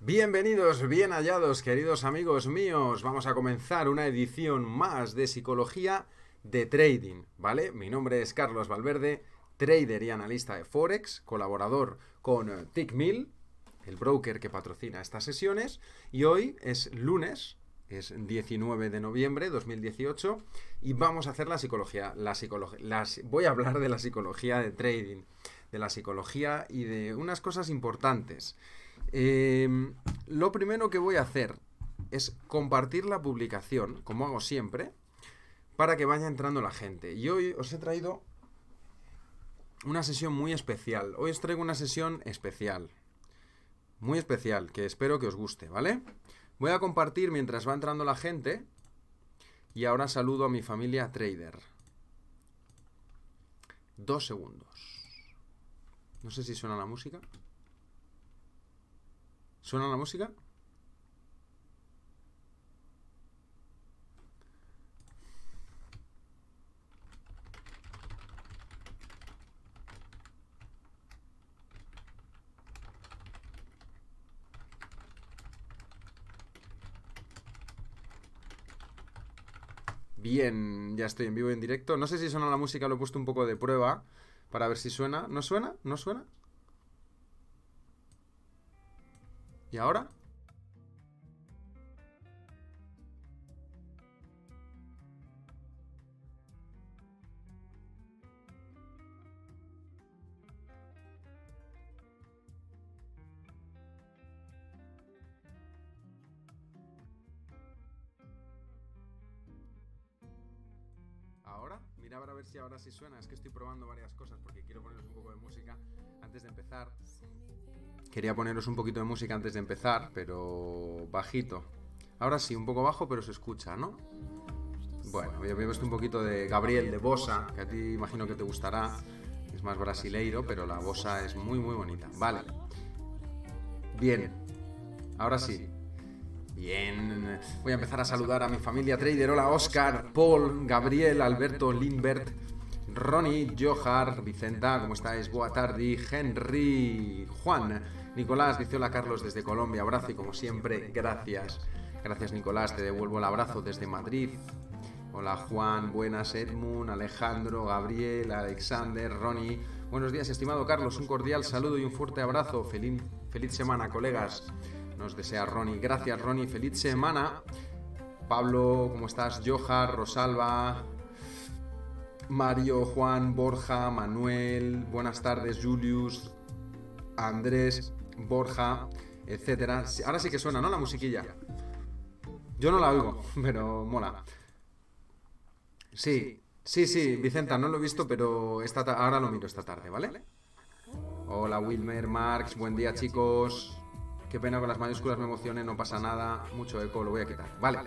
Bienvenidos, bien hallados, queridos amigos míos. Vamos a comenzar una edición más de Psicología de Trading, ¿vale? Mi nombre es Carlos Valverde, trader y analista de Forex, colaborador con eh, TickMill, el broker que patrocina estas sesiones, y hoy es lunes, es 19 de noviembre de 2018 y vamos a hacer la psicología, la psicología, las, voy a hablar de la psicología de trading, de la psicología y de unas cosas importantes Em, lo primero que voy a hacer es compartir la publicación, como hago siempre, para que vaya entrando la gente. Y hoy os he traído una sesión muy especial. Hoy os traigo una sesión especial. Muy especial, que espero que os guste, ¿vale? Voy a compartir mientras va entrando la gente. Y ahora saludo a mi familia trader. Dos segundos. No sé si suena la música. ¿Suena la música? Bien, ya estoy en vivo en directo. No sé si suena la música, lo he puesto un poco de prueba para ver si suena. ¿No suena? ¿No suena? ¿Y ahora? ahora. Mira a ver si ahora sí suena. Es que estoy probando varias cosas porque quiero poneros un poco de música antes de empezar. Quería poneros un poquito de música antes de empezar, pero bajito. Ahora sí, un poco bajo, pero se escucha, ¿no? Bueno, yo he visto un poquito de Gabriel de Bosa, que a ti imagino que te gustará. Es más brasileiro, pero la Bosa es muy, muy bonita. Vale. Bien. Ahora sí. Bien. Voy a empezar a saludar a mi familia trader. Hola, Oscar, Paul, Gabriel, Alberto, Limbert, Ronnie, Johar, Vicenta, ¿cómo estáis? Buenas tarde, Henry, Juan. Nicolás hola, Carlos desde Colombia, abrazo y como siempre, gracias. Gracias Nicolás, te devuelvo el abrazo desde Madrid. Hola Juan, buenas Edmund, Alejandro, Gabriel, Alexander, Ronnie. Buenos días, estimado Carlos, un cordial saludo y un fuerte abrazo. Feliz, feliz semana, colegas. Nos desea Ronnie. Gracias Ronnie, feliz semana. Pablo, ¿cómo estás? Joja, Rosalba, Mario, Juan, Borja, Manuel, buenas tardes, Julius, Andrés. Borja, etcétera. Ahora sí que suena, ¿no? La musiquilla. Yo no la oigo, pero mola. Sí, sí, sí, Vicenta, no lo he visto, pero ahora lo miro esta tarde, ¿vale? Hola Wilmer, Marx, buen día chicos. Qué pena con las mayúsculas me emocione, no pasa nada. Mucho eco, lo voy a quitar. Vale.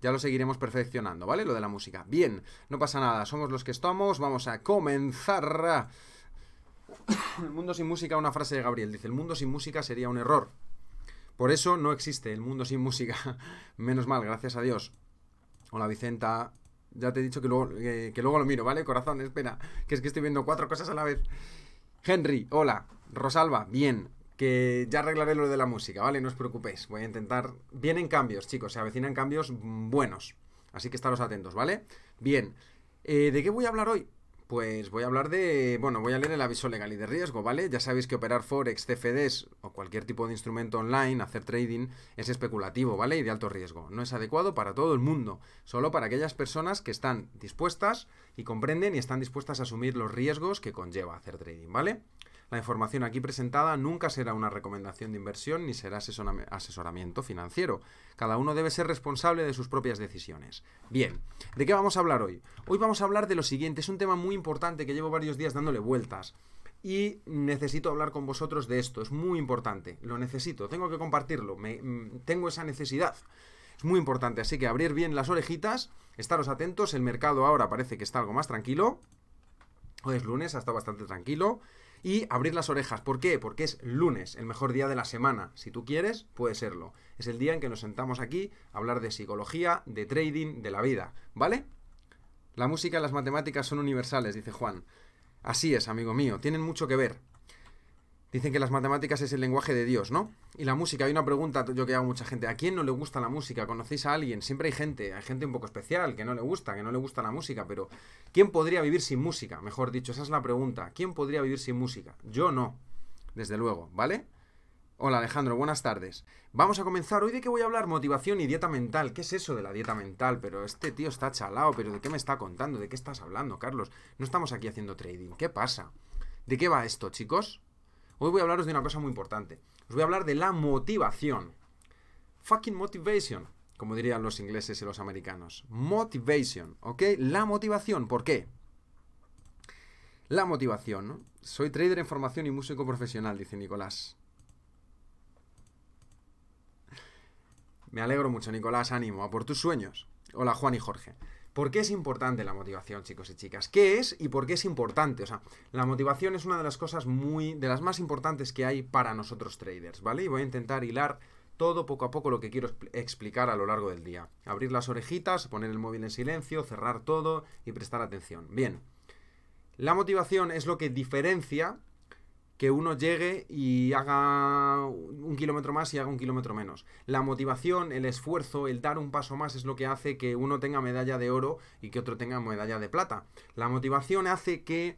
Ya lo seguiremos perfeccionando, ¿vale? Lo de la música. Bien, no pasa nada, somos los que estamos, vamos a comenzar. el mundo sin música, una frase de Gabriel, dice, el mundo sin música sería un error. Por eso no existe el mundo sin música. Menos mal, gracias a Dios. Hola Vicenta, ya te he dicho que luego, luego lo miro, ¿vale? Corazón, espera, que es que estoy viendo cuatro cosas a la vez. Henry, hola. Rosalba, bien. Que ya arreglaré lo de la música, ¿vale? No os preocupéis. Voy a intentar. Vienen cambios, chicos. Se avecinan cambios buenos. Así que estaros atentos, ¿vale? Bien. Eh, ¿De qué voy a hablar hoy? Pues voy a hablar de. Bueno, voy a leer el aviso legal y de riesgo, ¿vale? Ya sabéis que operar Forex, CFDs o cualquier tipo de instrumento online, hacer trading, es especulativo, ¿vale? Y de alto riesgo. No es adecuado para todo el mundo, solo para aquellas personas que están dispuestas y comprenden y están dispuestas a asumir los riesgos que conlleva hacer trading, ¿vale? La información aquí presentada nunca será una recomendación de inversión ni será asesoramiento financiero. Cada uno debe ser responsable de sus propias decisiones. Bien, ¿de qué vamos a hablar hoy? Hoy vamos a hablar de lo siguiente, es un tema muy importante que llevo varios días dándole vueltas. Y necesito hablar con vosotros de esto, es muy importante, lo necesito, tengo que compartirlo, me, mm, tengo esa necesidad. Es muy importante, así que abrir bien las orejitas, estaros atentos, el mercado ahora parece que está algo más tranquilo. Hoy es lunes, ha estado bastante tranquilo y abrir las orejas. ¿Por qué? Porque es lunes, el mejor día de la semana. Si tú quieres, puede serlo. Es el día en que nos sentamos aquí a hablar de psicología, de trading, de la vida, ¿vale? La música y las matemáticas son universales, dice Juan. Así es, amigo mío, tienen mucho que ver. Dicen que las matemáticas es el lenguaje de Dios, ¿no? Y la música, hay una pregunta yo que hago mucha gente, ¿a quién no le gusta la música? ¿Conocéis a alguien? Siempre hay gente, hay gente un poco especial que no le gusta, que no le gusta la música, pero ¿quién podría vivir sin música? Mejor dicho, esa es la pregunta. ¿Quién podría vivir sin música? Yo no, desde luego, ¿vale? Hola Alejandro, buenas tardes. Vamos a comenzar. Hoy de qué voy a hablar, motivación y dieta mental. ¿Qué es eso de la dieta mental? Pero este tío está chalado, pero ¿de qué me está contando? ¿De qué estás hablando, Carlos? No estamos aquí haciendo trading. ¿Qué pasa? ¿De qué va esto, chicos? Hoy voy a hablaros de una cosa muy importante. Os voy a hablar de la motivación. Fucking motivation, como dirían los ingleses y los americanos. Motivation, ¿ok? La motivación, ¿por qué? La motivación, ¿no? Soy trader en formación y músico profesional, dice Nicolás. Me alegro mucho, Nicolás. Ánimo, a por tus sueños. Hola, Juan y Jorge. ¿Por qué es importante la motivación, chicos y chicas? ¿Qué es y por qué es importante? O sea, la motivación es una de las cosas muy. de las más importantes que hay para nosotros traders, ¿vale? Y voy a intentar hilar todo poco a poco lo que quiero explicar a lo largo del día. Abrir las orejitas, poner el móvil en silencio, cerrar todo y prestar atención. Bien. La motivación es lo que diferencia que uno llegue y haga un kilómetro más y haga un kilómetro menos. La motivación, el esfuerzo, el dar un paso más es lo que hace que uno tenga medalla de oro y que otro tenga medalla de plata. La motivación hace que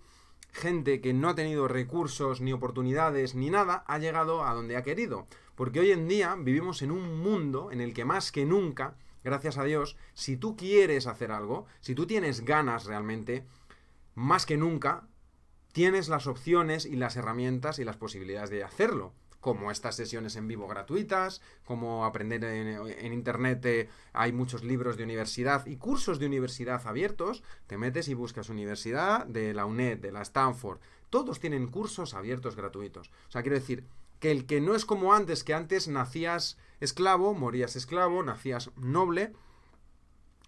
gente que no ha tenido recursos ni oportunidades ni nada ha llegado a donde ha querido. Porque hoy en día vivimos en un mundo en el que más que nunca, gracias a Dios, si tú quieres hacer algo, si tú tienes ganas realmente, más que nunca tienes las opciones y las herramientas y las posibilidades de hacerlo como estas sesiones en vivo gratuitas, como aprender en, internet, eh, hay muchos libros de universidad y cursos de universidad abiertos, te metes y buscas universidad de la UNED, de la Stanford, todos tienen cursos abiertos gratuitos. O sea, quiero decir que el que no es como antes, que antes nacías esclavo, morías esclavo, nacías noble,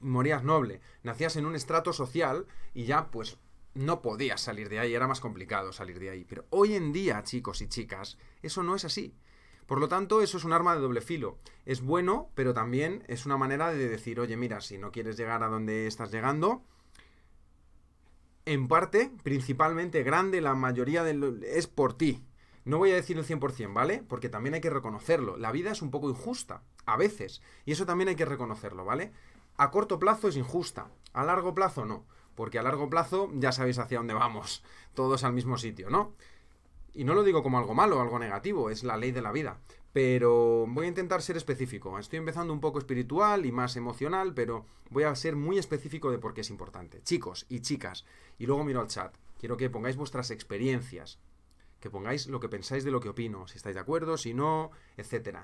morías noble, nacías en un estrato social y ya pues no podías salir de ahí, era más complicado salir de ahí. Pero hoy en día, chicos y chicas, eso no es así. Por lo tanto, eso es un arma de doble filo. Es bueno, pero también es una manera de decir, oye, mira, si no quieres llegar a donde estás llegando, en parte, principalmente grande, la mayoría de es por ti. No voy a decir el 100%, ¿vale? Porque también hay que reconocerlo. La vida es un poco injusta, a veces. Y eso también hay que reconocerlo, ¿vale? A corto plazo es injusta, a largo plazo no. Porque a largo plazo ya sabéis hacia dónde vamos, todos al mismo sitio, ¿no? Y no lo digo como algo malo, algo negativo, es la ley de la vida. Pero voy a intentar ser específico. Estoy empezando un poco espiritual y más emocional, pero voy a ser muy específico de por qué es importante. Chicos y chicas, y luego miro al chat. Quiero que pongáis vuestras experiencias, que pongáis lo que pensáis de lo que opino, si estáis de acuerdo, si no, etc.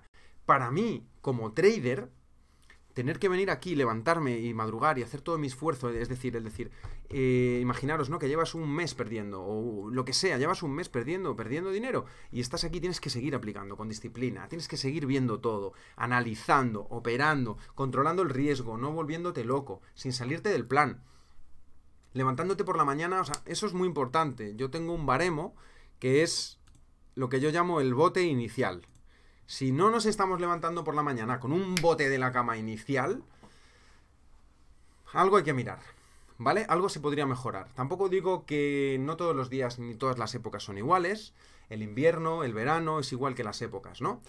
Para mí, como trader, tener que venir aquí, levantarme y madrugar y hacer todo mi esfuerzo, es decir, es decir, eh, imaginaros, ¿no? Que llevas un mes perdiendo, o lo que sea, llevas un mes perdiendo, perdiendo dinero, y estás aquí, tienes que seguir aplicando con disciplina, tienes que seguir viendo todo, analizando, operando, controlando el riesgo, no volviéndote loco, sin salirte del plan. Levantándote por la mañana, o sea, eso es muy importante. Yo tengo un baremo que es lo que yo llamo el bote inicial. Si no nos estamos levantando por la mañana con un bote de la cama inicial, algo hay que mirar. ¿Vale? Algo se podría mejorar. Tampoco digo que no todos los días ni todas las épocas son iguales. El invierno, el verano es igual que las épocas, ¿no?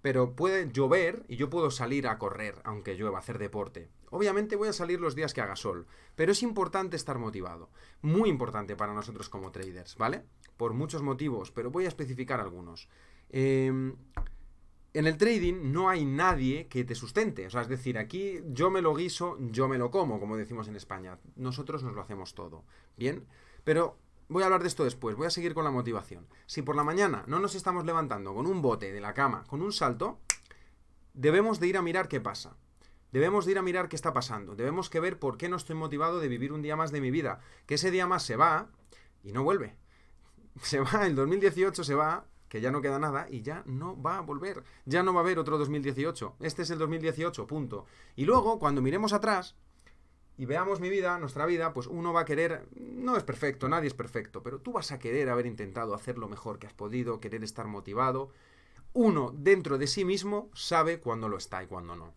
Pero puede llover y yo puedo salir a correr, aunque llueva, hacer deporte. Obviamente voy a salir los días que haga sol, pero es importante estar motivado. Muy importante para nosotros como traders, ¿vale? Por muchos motivos, pero voy a especificar algunos. Eh, en el trading no hay nadie que te sustente. O sea, es decir, aquí yo me lo guiso, yo me lo como, como decimos en España. Nosotros nos lo hacemos todo. Bien, pero voy a hablar de esto después, voy a seguir con la motivación. Si por la mañana no nos estamos levantando con un bote de la cama, con un salto, debemos de ir a mirar qué pasa. Debemos de ir a mirar qué está pasando. Debemos que ver por qué no estoy motivado de vivir un día más de mi vida. Que ese día más se va y no vuelve. Se va, el 2018 se va que ya no queda nada y ya no va a volver. Ya no va a haber otro 2018. Este es el 2018, punto. Y luego, cuando miremos atrás y veamos mi vida, nuestra vida, pues uno va a querer, no es perfecto, nadie es perfecto, pero tú vas a querer haber intentado hacer lo mejor que has podido, querer estar motivado. Uno dentro de sí mismo sabe cuándo lo está y cuándo no.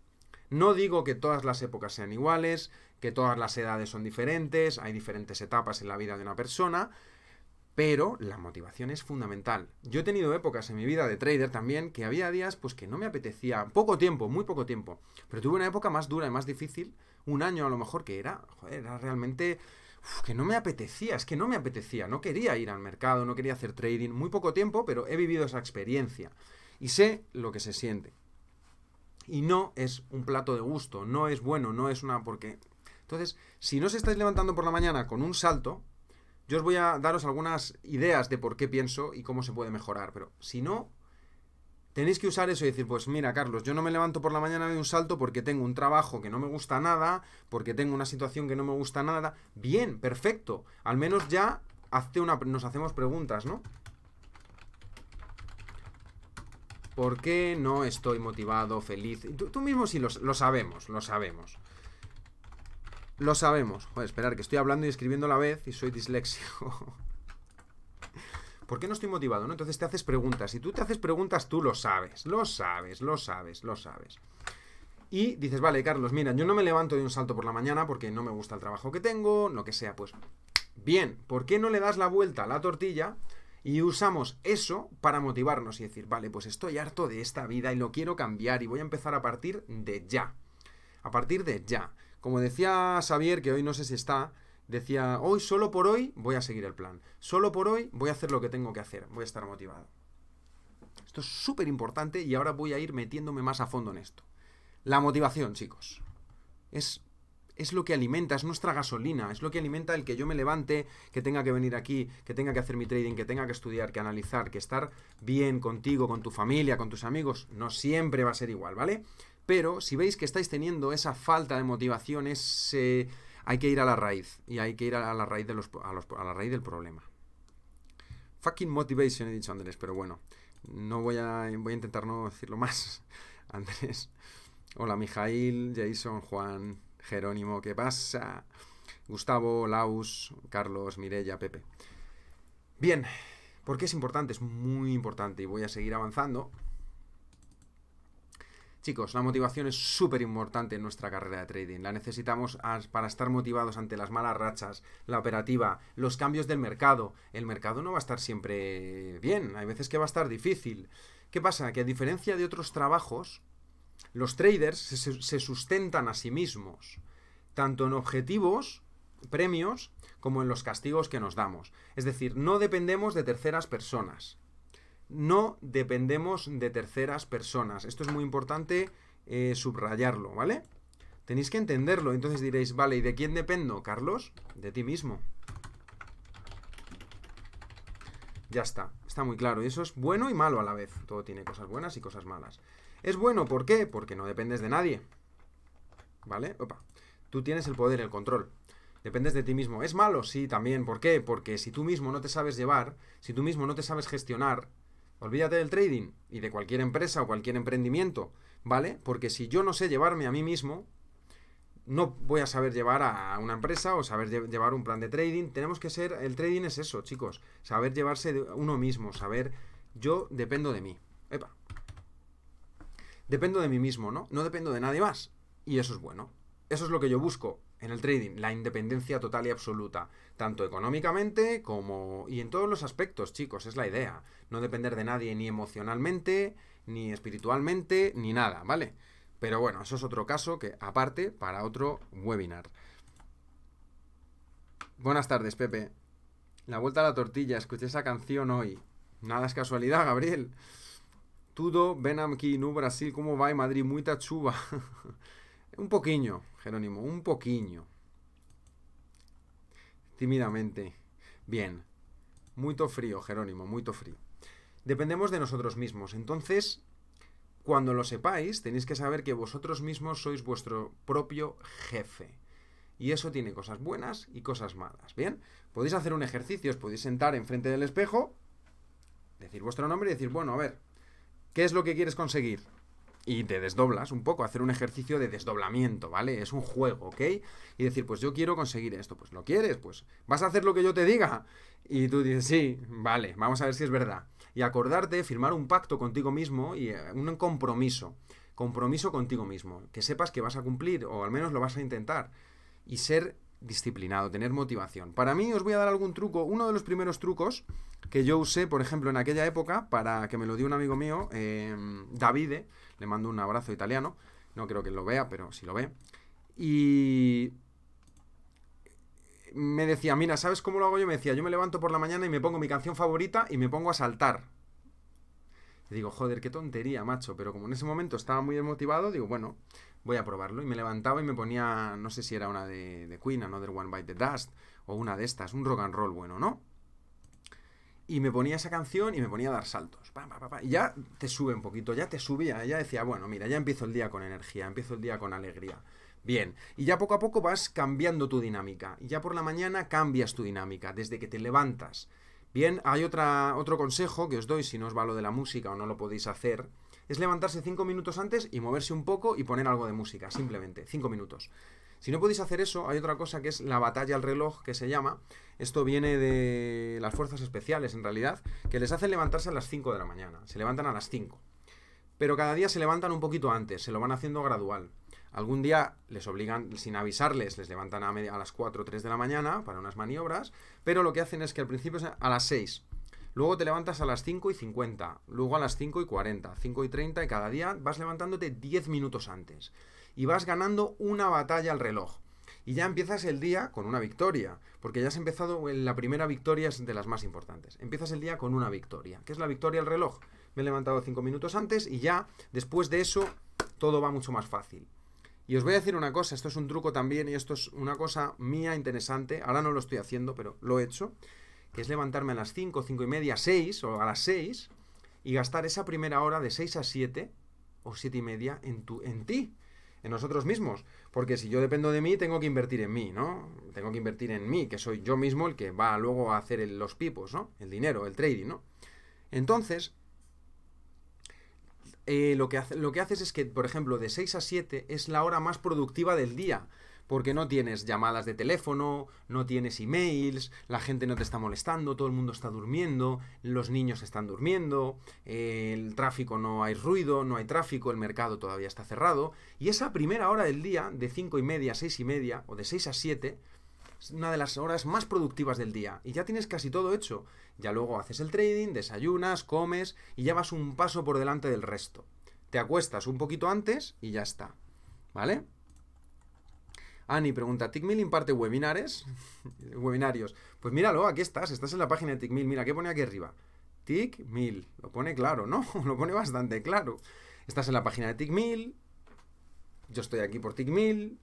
No digo que todas las épocas sean iguales, que todas las edades son diferentes, hay diferentes etapas en la vida de una persona, pero la motivación es fundamental. Yo he tenido épocas en mi vida de trader también que había días pues que no me apetecía, poco tiempo, muy poco tiempo, pero tuve una época más dura y más difícil, un año a lo mejor que era, joder, era realmente que no me apetecía, es que no me apetecía, no quería ir al mercado, no quería hacer trading, muy poco tiempo, pero he vivido esa experiencia y sé lo que se siente. Y no es un plato de gusto, no es bueno, no es una porque entonces, si no os estáis levantando por la mañana con un salto, yo os voy a daros algunas ideas de por qué pienso y cómo se puede mejorar, pero si no, tenéis que usar eso y decir, pues mira, Carlos, yo no me levanto por la mañana de un salto porque tengo un trabajo que no me gusta nada, porque tengo una situación que no me gusta nada. Bien, perfecto. Al menos ya nos hacemos preguntas, ¿no? ¿Por qué no estoy motivado, feliz? Tú, mismo sí lo, lo sabemos, lo sabemos. Lo sabemos. Joder, esperar, que estoy hablando y escribiendo a la vez y soy disléxico. ¿Por qué no estoy motivado? ¿no? Entonces te haces preguntas. Si tú te haces preguntas, tú lo sabes, lo sabes, lo sabes, lo sabes. Y dices, vale, Carlos, mira, yo no me levanto de un salto por la mañana porque no me gusta el trabajo que tengo, lo que sea, pues. Bien, ¿por qué no le das la vuelta a la tortilla y usamos eso para motivarnos y decir, vale, pues estoy harto de esta vida y lo quiero cambiar y voy a empezar a partir de ya. A partir de ya. Como decía Xavier, que hoy no sé si está, decía, hoy solo por hoy voy a seguir el plan. Solo por hoy voy a hacer lo que tengo que hacer. Voy a estar motivado. Esto es súper importante y ahora voy a ir metiéndome más a fondo en esto. La motivación, chicos. Es, es lo que alimenta, es nuestra gasolina, es lo que alimenta el que yo me levante, que tenga que venir aquí, que tenga que hacer mi trading, que tenga que estudiar, que analizar, que estar bien contigo, con tu familia, con tus amigos. No siempre va a ser igual, ¿vale? Pero si veis que estáis teniendo esa falta de motivación, hay que ir a la raíz. Y hay que ir a la raíz, de los, a la raíz del problema. Fucking motivation, he dicho Andrés, pero bueno. No voy a, voy a intentar no decirlo más. Andrés. Hola, Mijail, Jason, Juan, Jerónimo, ¿qué pasa? Gustavo, Laus, Carlos, Mirella, Pepe. Bien, porque es importante, es muy importante y voy a seguir avanzando Chicos, la motivación es súper importante en nuestra carrera de trading. La necesitamos para estar motivados ante las malas rachas, la operativa, los cambios del mercado. El mercado no va a estar siempre bien, hay veces que va a estar difícil. ¿Qué pasa? Que a diferencia de otros trabajos, los traders se sustentan a sí mismos, tanto en objetivos, premios, como en los castigos que nos damos. Es decir, no dependemos de terceras personas no dependemos de terceras personas. Esto es muy importante eh, subrayarlo, ¿vale? Tenéis que entenderlo. Entonces diréis, vale, ¿y de quién dependo, Carlos? De ti mismo. Ya está, está muy claro. Y eso es bueno y malo a la vez. Todo tiene cosas buenas y cosas malas. Es bueno, ¿por qué? Porque no dependes de nadie. ¿Vale? Opa. Tú tienes el poder, el control. Dependes de ti mismo. Es malo, sí, también. ¿Por qué? Porque si tú mismo no te sabes llevar, si tú mismo no te sabes gestionar, Olvídate del trading y de cualquier empresa o cualquier emprendimiento, ¿vale? Porque si yo no sé llevarme a mí mismo, no voy a saber llevar a una empresa o saber llevar un plan de trading. Tenemos que ser, el trading es eso, chicos, saber llevarse uno mismo, saber yo dependo de mí. Epa. Dependo de mí mismo, ¿no? No dependo de nadie más. Y eso es bueno. Eso es lo que yo busco en el trading, la independencia total y absoluta tanto económicamente como... y en todos los aspectos, chicos, es la idea. No depender de nadie ni emocionalmente, ni espiritualmente, ni nada, ¿vale? Pero bueno, eso es otro caso que aparte para otro webinar. Buenas tardes, Pepe. La vuelta a la tortilla, escuché esa canción hoy. Nada es casualidad, Gabriel. Tudo, ven aquí, no Brasil, ¿cómo va? Madrid, muy tachuba. un poquillo, Jerónimo, un poquillo tímidamente. Bien. Muy frío, Jerónimo, muy frío. Dependemos de nosotros mismos. Entonces, cuando lo sepáis, tenéis que saber que vosotros mismos sois vuestro propio jefe. Y eso tiene cosas buenas y cosas malas. Bien, podéis hacer un ejercicio, os podéis sentar enfrente del espejo, decir vuestro nombre y decir, bueno, a ver, ¿qué es lo que quieres conseguir? y te desdoblas un poco, hacer un ejercicio de desdoblamiento, ¿vale? Es un juego, ¿ok? Y decir, pues yo quiero conseguir esto, pues lo quieres, pues vas a hacer lo que yo te diga. Y tú dices, sí, vale, vamos a ver si es verdad. Y acordarte, firmar un pacto contigo mismo y eh, un compromiso, compromiso contigo mismo, que sepas que vas a cumplir o al menos lo vas a intentar. Y ser disciplinado, tener motivación. Para mí os voy a dar algún truco, uno de los primeros trucos que yo usé, por ejemplo, en aquella época, para que me lo dio un amigo mío, eh, Davide, le mando un abrazo italiano. No creo que lo vea, pero si sí lo ve. Y me decía, mira, ¿sabes cómo lo hago yo? Me decía, yo me levanto por la mañana y me pongo mi canción favorita y me pongo a saltar. digo, joder, qué tontería, macho. Pero como en ese momento estaba muy desmotivado, digo, bueno, voy a probarlo. Y me levantaba y me ponía, no sé si era una de, de Queen, Another One by the Dust, o una de estas, un rock and roll bueno, ¿no? y me ponía esa canción y me ponía a dar saltos. y ya te sube un poquito, ya te subía, ya decía, bueno, mira, ya empiezo el día con energía, empiezo el día con alegría. Bien, y ya poco a poco vas cambiando tu dinámica. Y ya por la mañana cambias tu dinámica, desde que te levantas. Bien, hay otra, otro consejo que os doy si no os va lo de la música o no lo podéis hacer. Es levantarse cinco minutos antes y moverse un poco y poner algo de música, simplemente, cinco minutos. Si no podéis hacer eso, hay otra cosa que es la batalla al reloj, que se llama. Esto viene de las fuerzas especiales, en realidad, que les hacen levantarse a las 5 de la mañana. Se levantan a las 5. Pero cada día se levantan un poquito antes, se lo van haciendo gradual. Algún día les obligan, sin avisarles, les levantan a, a las 4 o 3 de la mañana para unas maniobras, pero lo que hacen es que al principio es a las 6. Luego te levantas a las 5 y 50, luego a las 5 y 40, 5 y 30 y cada día vas levantándote 10 minutos antes y vas ganando una batalla al reloj. Y ya empiezas el día con una victoria, porque ya has empezado, eh, la primera victoria es de las más importantes. Empiezas el día con una victoria. ¿Qué es la victoria al reloj? Me he levantado cinco minutos antes y ya, después de eso, todo va mucho más fácil. Y os voy a decir una cosa, esto es un truco también y esto es una cosa mía interesante, ahora no lo estoy haciendo, pero lo he hecho, que es levantarme a las cinco cinco y media, seis o a las seis y gastar esa primera hora de seis a siete o siete y media en, tu, en ti en nosotros mismos. Porque si yo dependo de mí, tengo que invertir en mí, ¿no? Tengo que invertir en mí, que soy yo mismo el que va luego a hacer los pipos, ¿no? El dinero, el trading, ¿no? Entonces, eh, lo, que lo que haces es que, por ejemplo, de 6 a 7 es la hora más productiva del día porque no tienes llamadas de teléfono, no tienes emails, la gente no te está molestando, todo el mundo está durmiendo, los niños están durmiendo, eh, el tráfico no hay ruido, no hay tráfico, el mercado todavía está cerrado. Y esa primera hora del día, de 5 y media a 6 y media, o de 6 a 7, es una de las horas más productivas del día. Y ya tienes casi todo hecho. Ya luego haces el trading, desayunas, comes y ya vas un paso por delante del resto. Te acuestas un poquito antes y ya está. ¿Vale? Ani pregunta, ¿TickMill imparte webinares? Webinarios. Pues míralo, aquí estás, estás en la página de TickMill. Mira, ¿qué pone aquí arriba? TickMill. Lo pone claro, ¿no? Lo pone bastante claro. Estás en la página de TickMill. Yo estoy aquí por TickMill.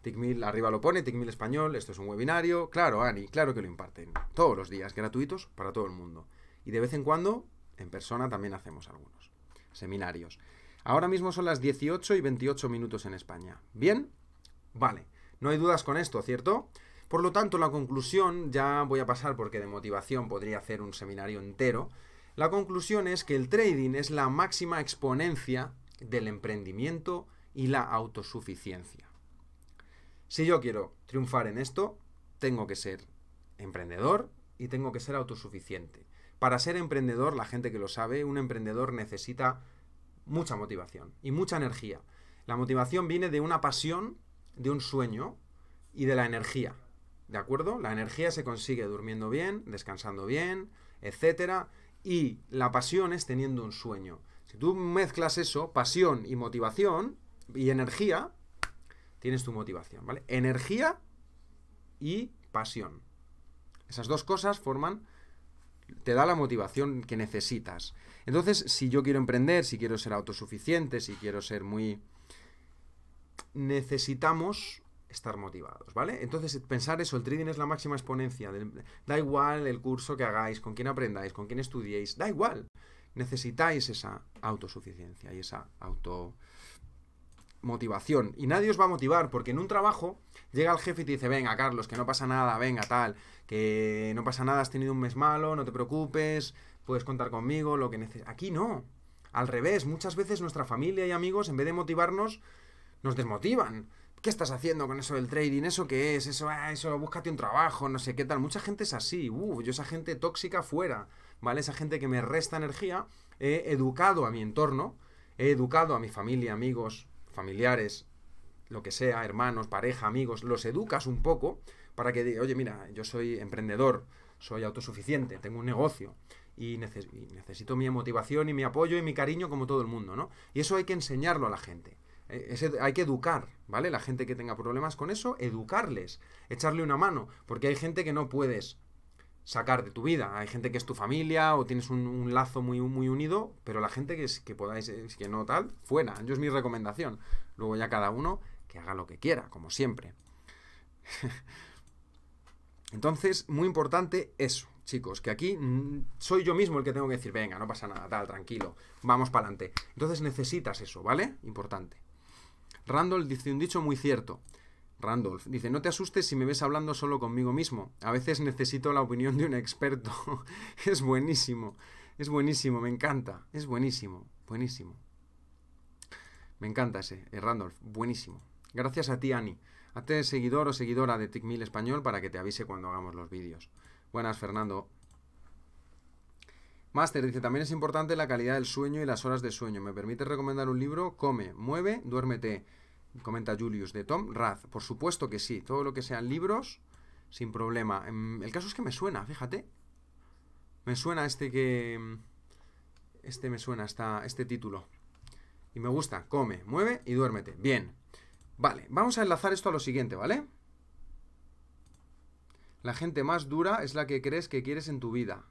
TickMill arriba lo pone, TickMill español. Esto es un webinario. Claro, Ani, claro que lo imparten. Todos los días, gratuitos para todo el mundo. Y de vez en cuando, en persona también hacemos algunos. Seminarios. Ahora mismo son las 18 y 28 minutos en España. ¿Bien? Vale. No hay dudas con esto, ¿cierto? Por lo tanto, la conclusión, ya voy a pasar porque de motivación podría hacer un seminario entero, la conclusión es que el trading es la máxima exponencia del emprendimiento y la autosuficiencia. Si yo quiero triunfar en esto, tengo que ser emprendedor y tengo que ser autosuficiente. Para ser emprendedor, la gente que lo sabe, un emprendedor necesita mucha motivación y mucha energía. La motivación viene de una pasión de un sueño y de la energía. ¿De acuerdo? La energía se consigue durmiendo bien, descansando bien, etc. Y la pasión es teniendo un sueño. Si tú mezclas eso, pasión y motivación y energía, tienes tu motivación, ¿vale? Energía y pasión. Esas dos cosas forman, te da la motivación que necesitas. Entonces, si yo quiero emprender, si quiero ser autosuficiente, si quiero ser muy necesitamos estar motivados, ¿vale? Entonces, pensar eso, el trading es la máxima exponencia. da igual el curso que hagáis, con quién aprendáis, con quién estudiéis, da igual. Necesitáis esa autosuficiencia y esa automotivación. Y nadie os va a motivar, porque en un trabajo llega el jefe y te dice, venga, Carlos, que no pasa nada, venga, tal, que no pasa nada, has tenido un mes malo, no te preocupes, puedes contar conmigo, lo que necesites. Aquí no. Al revés, muchas veces nuestra familia y amigos, en vez de motivarnos, nos desmotivan. ¿Qué estás haciendo con eso del trading? ¿Eso qué es? Eso, ah, eso, búscate un trabajo, no sé qué tal. Mucha gente es así. yo esa gente tóxica fuera, ¿vale? Esa gente que me resta energía. He educado a mi entorno, he educado a mi familia, amigos, familiares, lo que sea, hermanos, pareja, amigos. Los educas un poco para que diga, oye, mira, yo soy emprendedor, soy autosuficiente, tengo un negocio y, necesito mi motivación y mi apoyo y mi cariño como todo el mundo, ¿no? Y eso hay que enseñarlo a la gente. Eh, hay que educar, ¿vale? La gente que tenga problemas con eso, educarles, echarle una mano, porque hay gente que no puedes sacar de tu vida. Hay gente que es tu familia o tienes un, lazo muy, muy unido, pero la gente que, es, que podáis, es eh, que no tal, fuera. Yo es mi recomendación. Luego ya cada uno que haga lo que quiera, como siempre. Entonces, muy importante eso, chicos, que aquí mm, soy yo mismo el que tengo que decir, venga, no pasa nada, tal, tranquilo, vamos para adelante. Entonces necesitas eso, ¿vale? Importante. Randolph dice un dicho muy cierto. Randolph dice, no te asustes si me ves hablando solo conmigo mismo. A veces necesito la opinión de un experto. es buenísimo, es buenísimo, me encanta. Es buenísimo, buenísimo. Me encanta ese, eh, Randolph, buenísimo. Gracias a ti, Ani. Hazte este seguidor o seguidora de TICMIL Español para que te avise cuando hagamos los vídeos. Buenas, Fernando. Master dice, también es importante la calidad del sueño y las horas de sueño. ¿Me permite recomendar un libro? Come, mueve, duérmete comenta Julius, de Tom Rath. Por supuesto que sí, todo lo que sean libros, sin problema. Em, el caso es que me suena, fíjate. Me suena este que... Em, este me suena, este título. Y me gusta, come, mueve y duérmete. Bien. Vale, vamos a enlazar esto a lo siguiente, ¿vale? La gente más dura es la que crees que quieres en tu vida.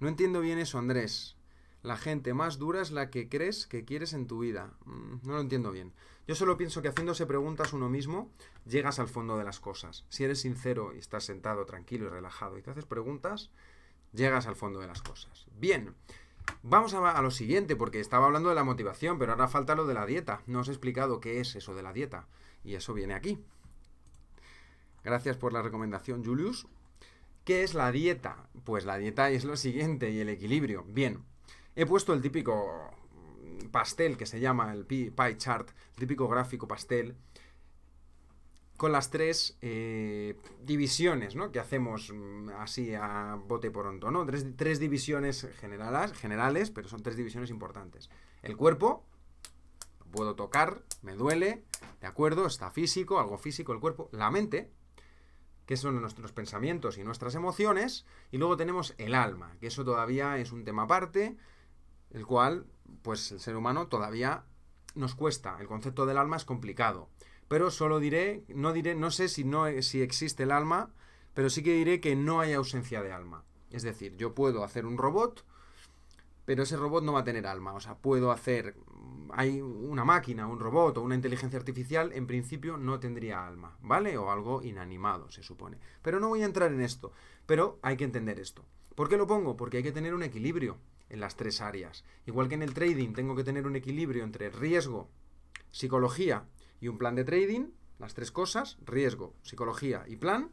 No entiendo bien eso, Andrés. La gente más dura es la que crees que quieres en tu vida. Mm, no lo entiendo bien. Yo solo pienso que haciéndose preguntas uno mismo, llegas al fondo de las cosas. Si eres sincero y estás sentado, tranquilo y relajado y te haces preguntas, llegas al fondo de las cosas. Bien, vamos a, lo siguiente, porque estaba hablando de la motivación, pero ahora falta lo de la dieta. No os he explicado qué es eso de la dieta. Y eso viene aquí. Gracias por la recomendación, Julius. ¿Qué es la dieta? Pues la dieta es lo siguiente y el equilibrio. Bien, he puesto el típico pastel que se llama el pie, chart, típico gráfico pastel, con las tres eh, divisiones ¿no? que hacemos mm, así a bote pronto, ¿no? Tres, tres divisiones generales, generales, pero son tres divisiones importantes. El cuerpo, puedo tocar, me duele, ¿de acuerdo? Está físico, algo físico, el cuerpo, la mente, que son nuestros pensamientos y nuestras emociones, y luego tenemos el alma, que eso todavía es un tema aparte, el cual, pues el ser humano todavía nos cuesta. El concepto del alma es complicado. Pero solo diré, no diré, no sé si, no, si existe el alma, pero sí que diré que no hay ausencia de alma. Es decir, yo puedo hacer un robot, pero ese robot no va a tener alma. O sea, puedo hacer, hay una máquina, un robot o una inteligencia artificial, en principio no tendría alma, ¿vale? O algo inanimado, se supone. Pero no voy a entrar en esto, pero hay que entender esto. ¿Por qué lo pongo? Porque hay que tener un equilibrio en las tres áreas. Igual que en el trading tengo que tener un equilibrio entre riesgo, psicología y un plan de trading, las tres cosas, riesgo, psicología y plan,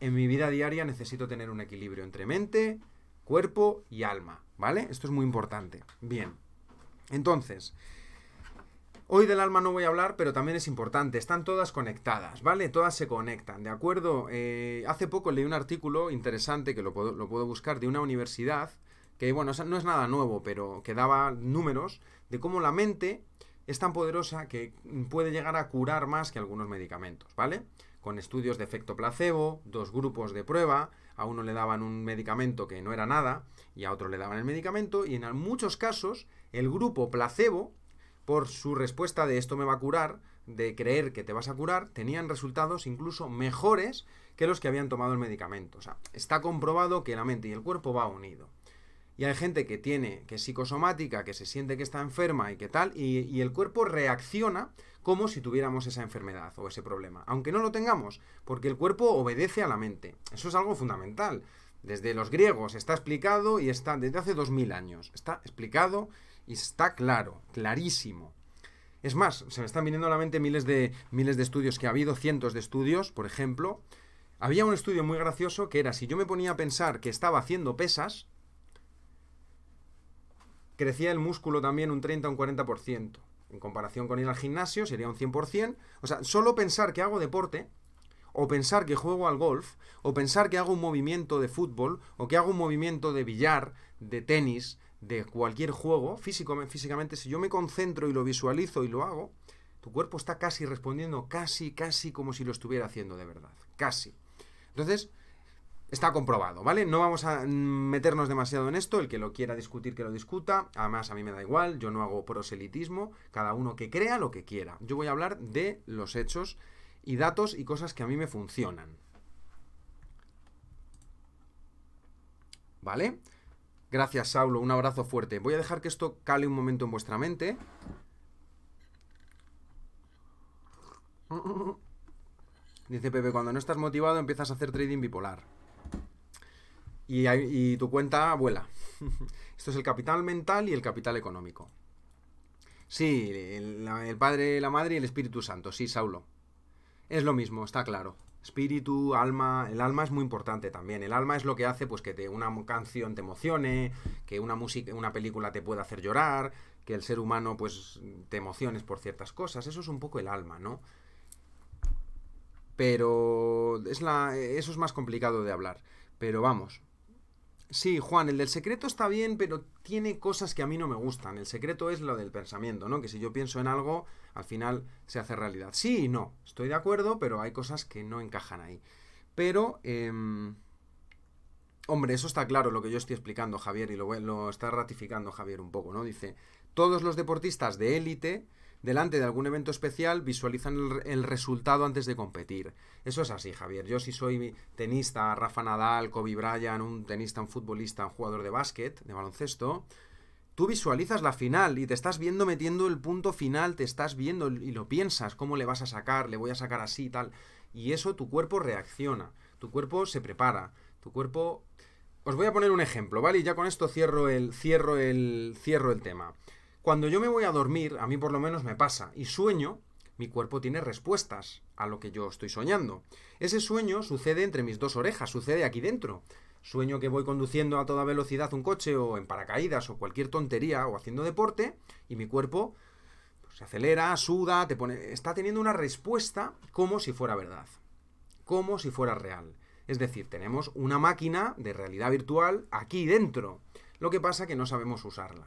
en mi vida diaria necesito tener un equilibrio entre mente, cuerpo y alma, ¿vale? Esto es muy importante. Bien, entonces, hoy del alma no voy a hablar, pero también es importante, están todas conectadas, ¿vale? Todas se conectan, ¿de acuerdo? Eh, hace poco leí un artículo interesante que lo puedo, lo puedo buscar de una universidad que bueno, no es nada nuevo, pero que daba números de cómo la mente es tan poderosa que puede llegar a curar más que algunos medicamentos, ¿vale? Con estudios de efecto placebo, dos grupos de prueba, a uno le daban un medicamento que no era nada y a otro le daban el medicamento y en muchos casos el grupo placebo, por su respuesta de esto me va a curar, de creer que te vas a curar, tenían resultados incluso mejores que los que habían tomado el medicamento. O sea, está comprobado que la mente y el cuerpo va unido. Y hay gente que tiene, que es psicosomática, que se siente que está enferma y que tal, y, el cuerpo reacciona como si tuviéramos esa enfermedad o ese problema, aunque no lo tengamos, porque el cuerpo obedece a la mente. Eso es algo fundamental. Desde los griegos está explicado y está desde hace 2000 años. Está explicado y está claro, clarísimo. Es más, se me están viniendo a la mente miles de, miles de estudios que ha habido, cientos de estudios, por ejemplo. Había un estudio muy gracioso que era si yo me ponía a pensar que estaba haciendo pesas, crecía el músculo también un 30 o un 40%. En comparación con ir al gimnasio sería un 100%. O sea, solo pensar que hago deporte, o pensar que juego al golf, o pensar que hago un movimiento de fútbol, o que hago un movimiento de billar, de tenis, de cualquier juego, físico, físicamente, si yo me concentro y lo visualizo y lo hago, tu cuerpo está casi respondiendo casi, casi como si lo estuviera haciendo de verdad. Casi. Entonces, está comprobado, ¿vale? No vamos a mm, meternos demasiado en esto, el que lo quiera discutir, que lo discuta, además a mí me da igual, yo no hago proselitismo, cada uno que crea lo que quiera. Yo voy a hablar de los hechos y datos y cosas que a mí me funcionan. ¿Vale? Gracias, Saulo, un abrazo fuerte. Voy a dejar que esto cale un momento en vuestra mente. Dice Pepe, cuando no estás motivado empiezas a hacer trading bipolar y, tu cuenta vuela. Esto es el capital mental y el capital económico. Sí, el, Padre, la Madre y el Espíritu Santo, sí, Saulo. Es lo mismo, está claro. Espíritu, alma, el alma es muy importante también. El alma es lo que hace pues que te, una canción te emocione, que una música, una película te pueda hacer llorar, que el ser humano pues te emociones por ciertas cosas. Eso es un poco el alma, ¿no? Pero es la, eso es más complicado de hablar. Pero vamos, Sí, Juan, el del secreto está bien, pero tiene cosas que a mí no me gustan. El secreto es lo del pensamiento, ¿no? Que si yo pienso en algo, al final se hace realidad. Sí y no, estoy de acuerdo, pero hay cosas que no encajan ahí. Pero, em, hombre, eso está claro lo que yo estoy explicando, Javier, y lo, lo está ratificando Javier un poco, ¿no? Dice, todos los deportistas de élite delante de algún evento especial, visualizan el, resultado antes de competir. Eso es así, Javier. Yo si soy tenista, Rafa Nadal, Kobe Bryant, un tenista, un futbolista, un jugador de básquet, de baloncesto, tú visualizas la final y te estás viendo metiendo el punto final, te estás viendo y lo piensas, cómo le vas a sacar, le voy a sacar así y tal. Y eso tu cuerpo reacciona, tu cuerpo se prepara, tu cuerpo... Os voy a poner un ejemplo, ¿vale? Y ya con esto cierro el, cierro el, cierro el tema. Cuando yo me voy a dormir, a mí por lo menos me pasa, y sueño, mi cuerpo tiene respuestas a lo que yo estoy soñando. Ese sueño sucede entre mis dos orejas, sucede aquí dentro. Sueño que voy conduciendo a toda velocidad un coche o en paracaídas o cualquier tontería o haciendo deporte y mi cuerpo pues, se acelera, suda, te pone... está teniendo una respuesta como si fuera verdad, como si fuera real. Es decir, tenemos una máquina de realidad virtual aquí dentro. Lo que pasa que no sabemos usarla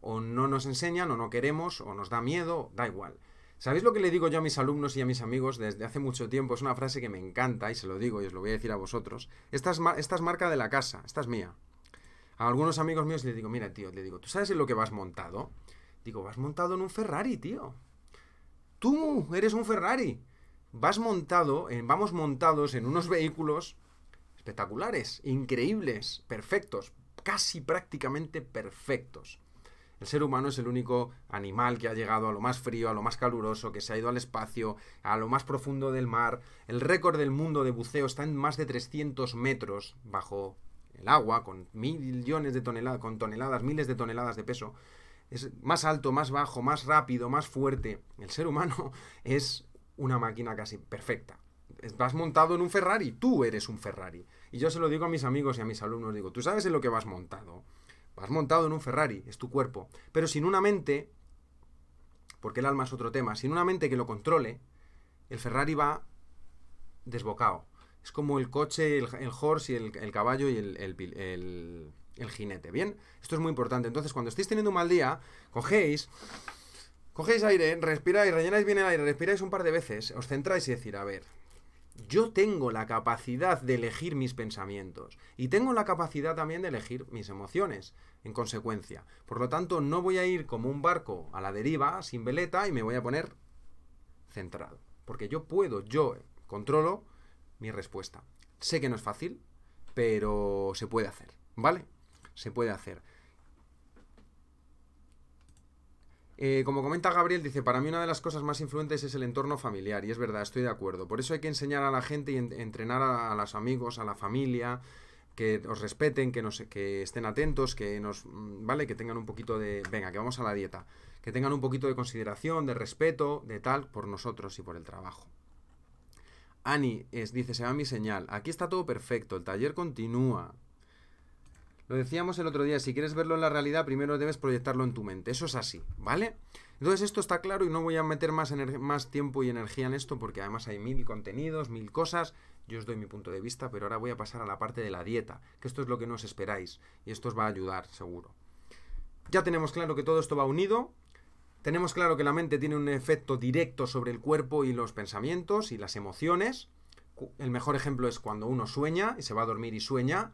o no nos enseñan, o no queremos, o nos da miedo, da igual. ¿Sabéis lo que le digo yo a mis alumnos y a mis amigos desde hace mucho tiempo? Es una frase que me encanta y se lo digo y os lo voy a decir a vosotros. Esta es, marca de la casa, esta es mía. A algunos amigos míos les digo, mira tío, le digo, ¿tú sabes en lo que vas montado? Digo, vas montado en un Ferrari, tío. Tú eres un Ferrari. Vas montado, vamos montados en unos vehículos espectaculares, increíbles, perfectos, casi prácticamente perfectos. El ser humano es el único animal que ha llegado a lo más frío, a lo más caluroso, que se ha ido al espacio, a lo más profundo del mar. El récord del mundo de buceo está en más de 300 metros bajo el agua, con millones de toneladas, con toneladas, miles de toneladas de peso. Es más alto, más bajo, más rápido, más fuerte. El ser humano es una máquina casi perfecta. Vas montado en un Ferrari, tú eres un Ferrari. Y yo se lo digo a mis amigos y a mis alumnos, digo, tú sabes en lo que vas montado has montado en un Ferrari, es tu cuerpo. Pero sin una mente, porque el alma es otro tema, sin una mente que lo controle, el Ferrari va desbocado. Es como el coche, el, horse y el, caballo y el, el, jinete. Bien, esto es muy importante. Entonces, cuando estéis teniendo un mal día, cogéis, cogéis aire, respiráis, rellenáis bien el aire, respiráis un par de veces, os centráis y decir, a ver, yo tengo la capacidad de elegir mis pensamientos y tengo la capacidad también de elegir mis emociones en consecuencia. Por lo tanto, no voy a ir como un barco a la deriva, sin veleta, y me voy a poner centrado. Porque yo puedo, yo controlo mi respuesta. Sé que no es fácil, pero se puede hacer, ¿vale? Se puede hacer. Eh, como comenta Gabriel, dice, para mí una de las cosas más influentes es el entorno familiar, y es verdad, estoy de acuerdo. Por eso hay que enseñar a la gente y entrenar a, los amigos, a la familia, que os respeten, que, que estén atentos, que nos, mm, ¿vale? Que tengan un poquito de, venga, que vamos a la dieta, que tengan un poquito de consideración, de respeto, de tal, por nosotros y por el trabajo. Ani es, dice, se va mi señal, aquí está todo perfecto, el taller continúa, lo decíamos el otro día, si quieres verlo en la realidad, primero debes proyectarlo en tu mente. Eso es así, ¿vale? Entonces esto está claro y no voy a meter más, más tiempo y energía en esto porque además hay mil contenidos, mil cosas. Yo os doy mi punto de vista, pero ahora voy a pasar a la parte de la dieta, que esto es lo que no os esperáis y esto os va a ayudar, seguro. Ya tenemos claro que todo esto va unido. Tenemos claro que la mente tiene un efecto directo sobre el cuerpo y los pensamientos y las emociones. El mejor ejemplo es cuando uno sueña y se va a dormir y sueña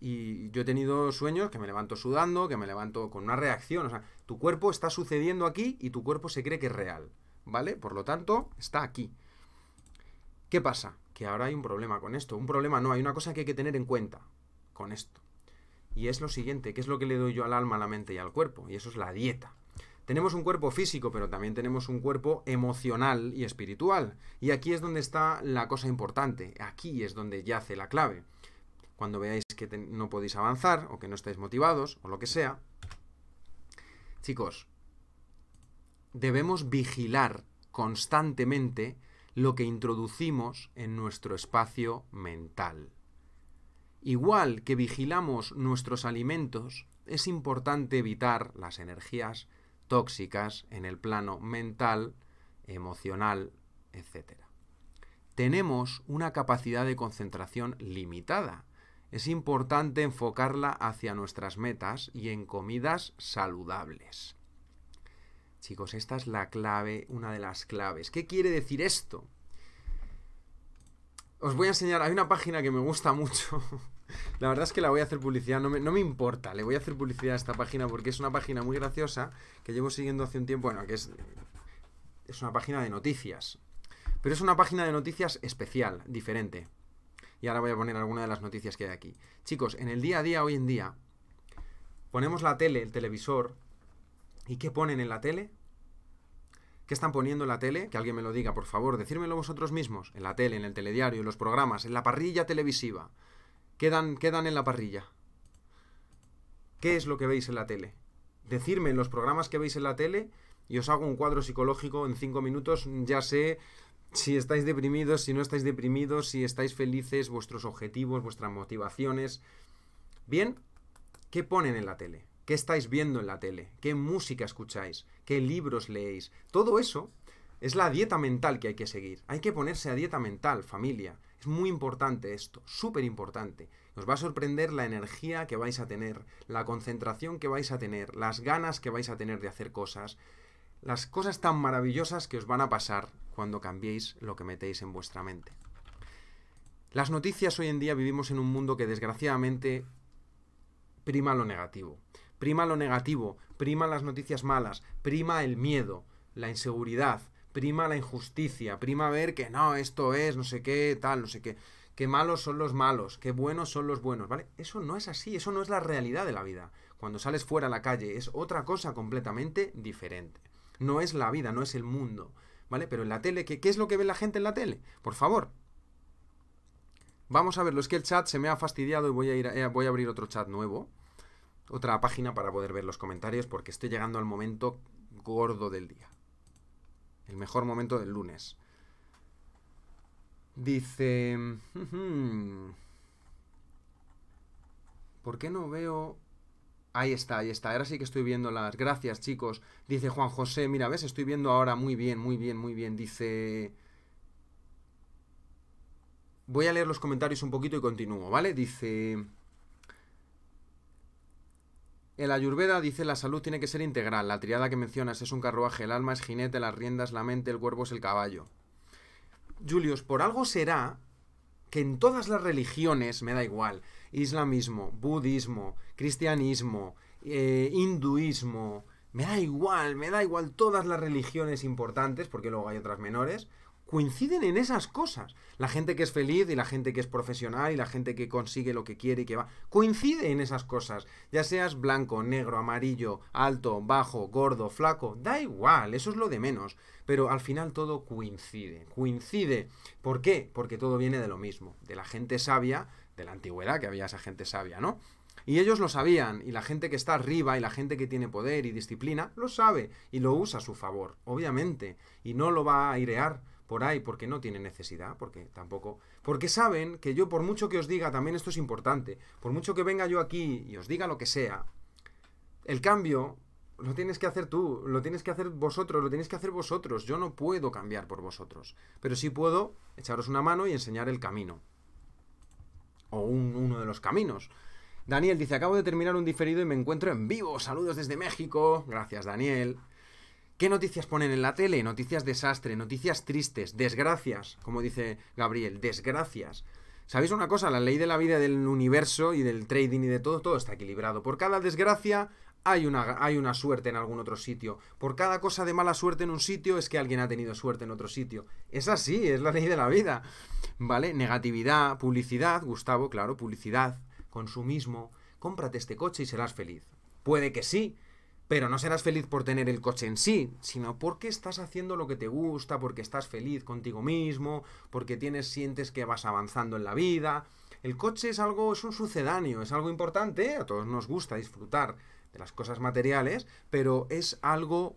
y yo he tenido sueños que me levanto sudando, que me levanto con una reacción. O sea, tu cuerpo está sucediendo aquí y tu cuerpo se cree que es real. ¿Vale? Por lo tanto, está aquí. ¿Qué pasa? Que ahora hay un problema con esto. Un problema no, hay una cosa que hay que tener en cuenta con esto. Y es lo siguiente, ¿qué es lo que le doy yo al alma, a la mente y al cuerpo? Y eso es la dieta. Tenemos un cuerpo físico, pero también tenemos un cuerpo emocional y espiritual. Y aquí es donde está la cosa importante, aquí es donde yace la clave. Cuando veáis que no podéis avanzar o que no estáis motivados o lo que sea, chicos, debemos vigilar constantemente lo que introducimos en nuestro espacio mental. Igual que vigilamos nuestros alimentos, es importante evitar las energías tóxicas en el plano mental, emocional, etc. Tenemos una capacidad de concentración limitada es importante enfocarla hacia nuestras metas y en comidas saludables. Chicos, esta es la clave, una de las claves. ¿Qué quiere decir esto? Os voy a enseñar, hay una página que me gusta mucho. la verdad es que la voy a hacer publicidad, no me, importa, le voy a hacer publicidad a esta página porque es una página muy graciosa que llevo siguiendo hace un tiempo, bueno, que es, es una página de noticias. Pero es una página de noticias especial, diferente y ahora voy a poner alguna de las noticias que hay aquí. Chicos, en el día a día, hoy en día, ponemos la tele, el televisor, ¿y qué ponen en la tele? ¿Qué están poniendo en la tele? Que alguien me lo diga, por favor, decírmelo vosotros mismos. En la tele, en el telediario, en los programas, en la parrilla televisiva. ¿Qué dan, en la parrilla? ¿Qué es lo que veis en la tele? Decirme en los programas que veis en la tele y os hago un cuadro psicológico en cinco minutos, ya sé si estáis deprimidos, si no estáis deprimidos, si estáis felices, vuestros objetivos, vuestras motivaciones. Bien, ¿qué ponen en la tele? ¿Qué estáis viendo en la tele? ¿Qué música escucháis? ¿Qué libros leéis? Todo eso es la dieta mental que hay que seguir. Hay que ponerse a dieta mental, familia. Es muy importante esto, súper importante. Os va a sorprender la energía que vais a tener, la concentración que vais a tener, las ganas que vais a tener de hacer cosas las cosas tan maravillosas que os van a pasar cuando cambiéis lo que metéis en vuestra mente. Las noticias hoy en día vivimos en un mundo que desgraciadamente prima lo negativo. Prima lo negativo, prima las noticias malas, prima el miedo, la inseguridad, prima la injusticia, prima ver que no, esto es, no sé qué, tal, no sé qué, Qué malos son los malos, qué buenos son los buenos, ¿vale? Eso no es así, eso no es la realidad de la vida. Cuando sales fuera a la calle es otra cosa completamente diferente. No es la vida, no es el mundo. ¿Vale? Pero en la tele, ¿qué, qué es lo que ve la gente en la tele? Por favor. Vamos a verlo, es que el chat se me ha fastidiado y voy a, ir eh, voy a abrir otro chat nuevo. Otra página para poder ver los comentarios porque estoy llegando al momento gordo del día. El mejor momento del lunes. Dice... ¿Por qué no veo Ahí está, ahí está. Ahora sí que estoy viendo las. Gracias, chicos. Dice Juan José. Mira, ves, estoy viendo ahora muy bien, muy bien, muy bien. Dice. Voy a leer los comentarios un poquito y continúo, ¿vale? Dice. El Ayurveda dice la salud tiene que ser integral. La triada que mencionas es un carruaje, el alma es jinete, las riendas, la mente, el cuerpo es el caballo. Julius, por algo será que en todas las religiones, me da igual, islamismo, budismo, cristianismo, eh, hinduismo, me da igual, me da igual todas las religiones importantes, porque luego hay otras menores, coinciden en esas cosas. La gente que es feliz y la gente que es profesional y la gente que consigue lo que quiere y que va, coincide en esas cosas. Ya seas blanco, negro, amarillo, alto, bajo, gordo, flaco, da igual, eso es lo de menos. Pero al final todo coincide, coincide. ¿Por qué? Porque todo viene de lo mismo, de la gente sabia de la antigüedad, que había esa gente sabia, ¿no? Y ellos lo sabían, y la gente que está arriba, y la gente que tiene poder y disciplina, lo sabe, y lo usa a su favor, obviamente, y no lo va a airear por ahí porque no tiene necesidad, porque tampoco... Porque saben que yo, por mucho que os diga, también esto es importante, por mucho que venga yo aquí y os diga lo que sea, el cambio lo tienes que hacer tú, lo tienes que hacer vosotros, lo tienes que hacer vosotros, yo no puedo cambiar por vosotros, pero sí puedo echaros una mano y enseñar el camino o uno de los caminos. Daniel dice, acabo de terminar un diferido y me encuentro en vivo. Saludos desde México. Gracias, Daniel. ¿Qué noticias ponen en la tele? Noticias desastre, noticias tristes, desgracias, como dice Gabriel, desgracias. ¿Sabéis una cosa? La ley de la vida del universo y del trading y de todo, todo está equilibrado. Por cada desgracia hay una, hay una suerte en algún otro sitio. Por cada cosa de mala suerte en un sitio es que alguien ha tenido suerte en otro sitio. Es así, es la ley de la vida. ¿Vale? Negatividad, publicidad, Gustavo, claro, publicidad, consumismo. Cómprate este coche y serás feliz. Puede que sí, pero no serás feliz por tener el coche en sí, sino porque estás haciendo lo que te gusta, porque estás feliz contigo mismo, porque tienes, sientes que vas avanzando en la vida. El coche es algo, es un sucedáneo, es algo importante, a todos nos gusta disfrutar las cosas materiales, pero es algo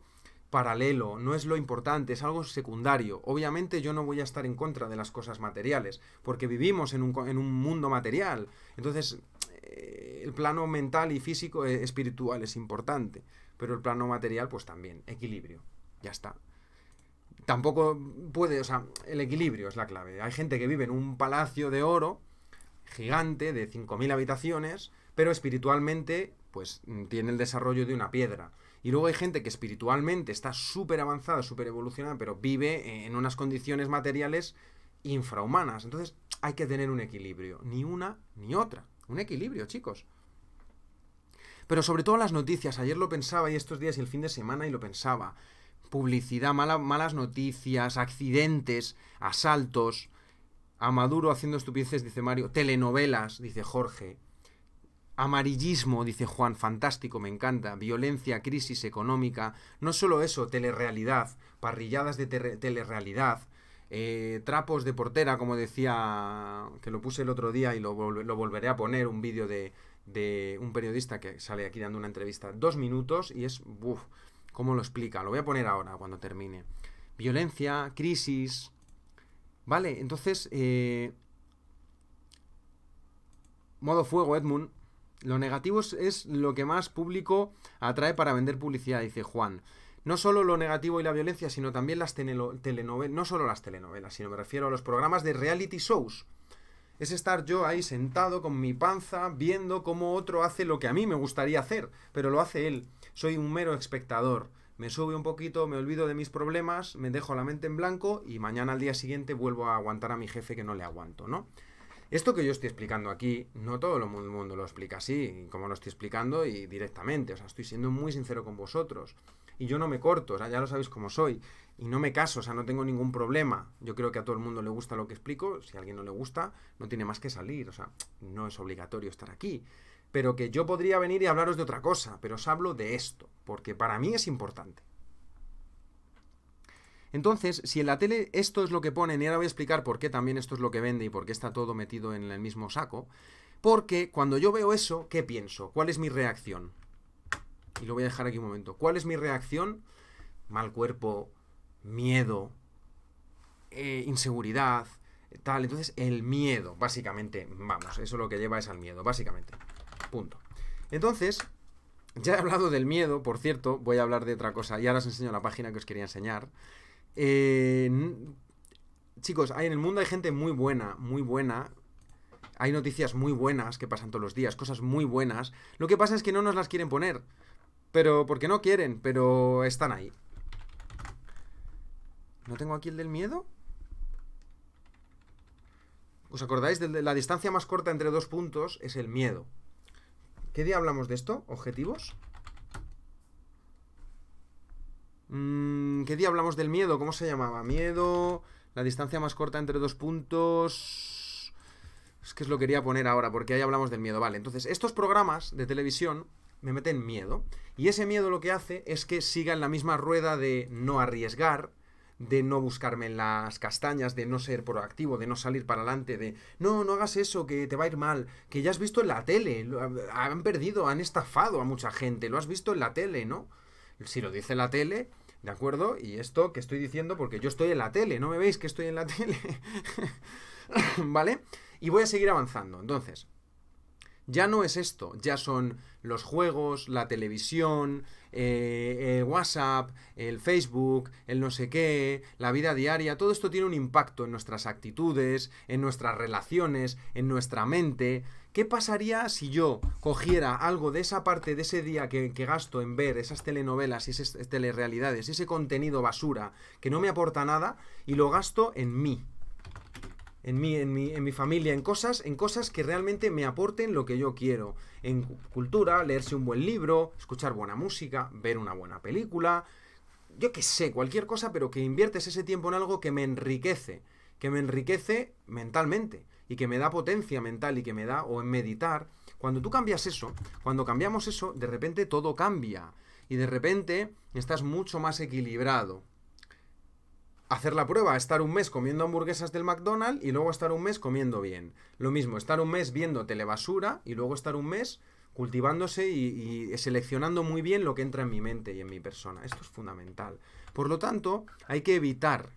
paralelo, no es lo importante, es algo secundario. Obviamente yo no voy a estar en contra de las cosas materiales, porque vivimos en un, mundo material. Entonces, eh, el plano mental y físico, eh, espiritual es importante, pero el plano material, pues también, equilibrio, ya está. Tampoco puede, o sea, el equilibrio es la clave. Hay gente que vive en un palacio de oro gigante de 5.000 habitaciones, pero espiritualmente pues mm, tiene el desarrollo de una piedra. Y luego hay gente que espiritualmente está súper avanzada, súper evolucionada, pero vive eh, en unas condiciones materiales infrahumanas. Entonces hay que tener un equilibrio, ni una ni otra. Un equilibrio, chicos. Pero sobre todo las noticias, ayer lo pensaba y estos días y el fin de semana y lo pensaba. Publicidad, mala, malas noticias, accidentes, asaltos. A Maduro haciendo estupideces, dice Mario. Telenovelas, dice Jorge. Amarillismo, dice Juan, fantástico, me encanta. Violencia, crisis económica. No solo eso, telerrealidad. parrilladas de telerrealidad. Eh, trapos de portera, como decía, que lo puse el otro día y lo, volveré a poner, un vídeo de, un periodista que sale aquí dando una entrevista, dos minutos, y es, uff, ¿cómo lo explica? Lo voy a poner ahora cuando termine. Violencia, crisis. Vale, entonces, eh, modo fuego, Edmund. Lo negativo es, lo que más público atrae para vender publicidad, dice Juan no solo lo negativo y la violencia, sino también las telenovelas, no solo las telenovelas, sino me refiero a los programas de reality shows. Es estar yo ahí sentado con mi panza viendo cómo otro hace lo que a mí me gustaría hacer, pero lo hace él. Soy un mero espectador. Me sube un poquito, me olvido de mis problemas, me dejo la mente en blanco y mañana al día siguiente vuelvo a aguantar a mi jefe que no le aguanto, ¿no? Esto que yo estoy explicando aquí, no todo el mundo lo explica así, como lo estoy explicando y directamente. O sea, estoy siendo muy sincero con vosotros. Y yo no me corto, o sea, ya lo sabéis cómo soy. Y no me caso, o sea, no tengo ningún problema. Yo creo que a todo el mundo le gusta lo que explico. Si a alguien no le gusta, no tiene más que salir. O sea, no es obligatorio estar aquí. Pero que yo podría venir y hablaros de otra cosa, pero os hablo de esto, porque para mí es importante. Entonces, si en la tele esto es lo que ponen, y ahora voy a explicar por qué también esto es lo que vende y por qué está todo metido en el mismo saco, porque cuando yo veo eso, ¿qué pienso? ¿Cuál es mi reacción? Y lo voy a dejar aquí un momento. ¿Cuál es mi reacción? Mal cuerpo, miedo, eh, inseguridad, tal. Entonces, el miedo, básicamente, vamos, eso lo que lleva es al miedo, básicamente. Punto. Entonces, ya he hablado del miedo, por cierto, voy a hablar de otra cosa y ahora os enseño la página que os quería enseñar. Eh, chicos, hay, en el mundo hay gente muy buena, muy buena. Hay noticias muy buenas que pasan todos los días, cosas muy buenas. Lo que pasa es que no nos las quieren poner. Pero porque no quieren, pero están ahí. ¿No tengo aquí el del miedo? ¿Os acordáis? De la distancia más corta entre dos puntos es el miedo. ¿Qué día hablamos de esto? ¿Objetivos? Mm, ¿Qué día hablamos del miedo? ¿Cómo se llamaba? Miedo, la distancia más corta entre dos puntos... Es que es lo quería poner ahora, porque ahí hablamos del miedo. Vale, entonces, estos programas de televisión me meten miedo. Y ese miedo lo que hace es que siga en la misma rueda de no arriesgar, de no buscarme en las castañas, de no ser proactivo, de no salir para adelante, de no, no hagas eso, que te va a ir mal, que ya has visto en la tele, han perdido, han estafado a mucha gente, lo has visto en la tele, ¿no? Si lo dice la tele, ¿De acuerdo? Y esto que estoy diciendo porque yo estoy en la tele, ¿no me veis que estoy en la tele? ¿Vale? Y voy a seguir avanzando. Entonces, ya no es esto, ya son los juegos, la televisión, eh, el WhatsApp, el Facebook, el no sé qué, la vida diaria, todo esto tiene un impacto en nuestras actitudes, en nuestras relaciones, en nuestra mente, ¿Qué pasaría si yo cogiera algo de esa parte de ese día que, gasto en ver esas telenovelas y esas telerealidades, ese contenido basura que no me aporta nada y lo gasto en mí? En mí, en, mi, en mi familia, en cosas, en cosas que realmente me aporten lo que yo quiero. En cultura, leerse un buen libro, escuchar buena música, ver una buena película, yo qué sé, cualquier cosa, pero que inviertes ese tiempo en algo que me enriquece, que me enriquece mentalmente y que me da potencia mental y que me da, o en meditar, cuando tú cambias eso, cuando cambiamos eso, de repente todo cambia y de repente estás mucho más equilibrado. Hacer la prueba, estar un mes comiendo hamburguesas del McDonald's y luego estar un mes comiendo bien. Lo mismo, estar un mes viendo telebasura y luego estar un mes cultivándose y, y, seleccionando muy bien lo que entra en mi mente y en mi persona. Esto es fundamental. Por lo tanto, hay que evitar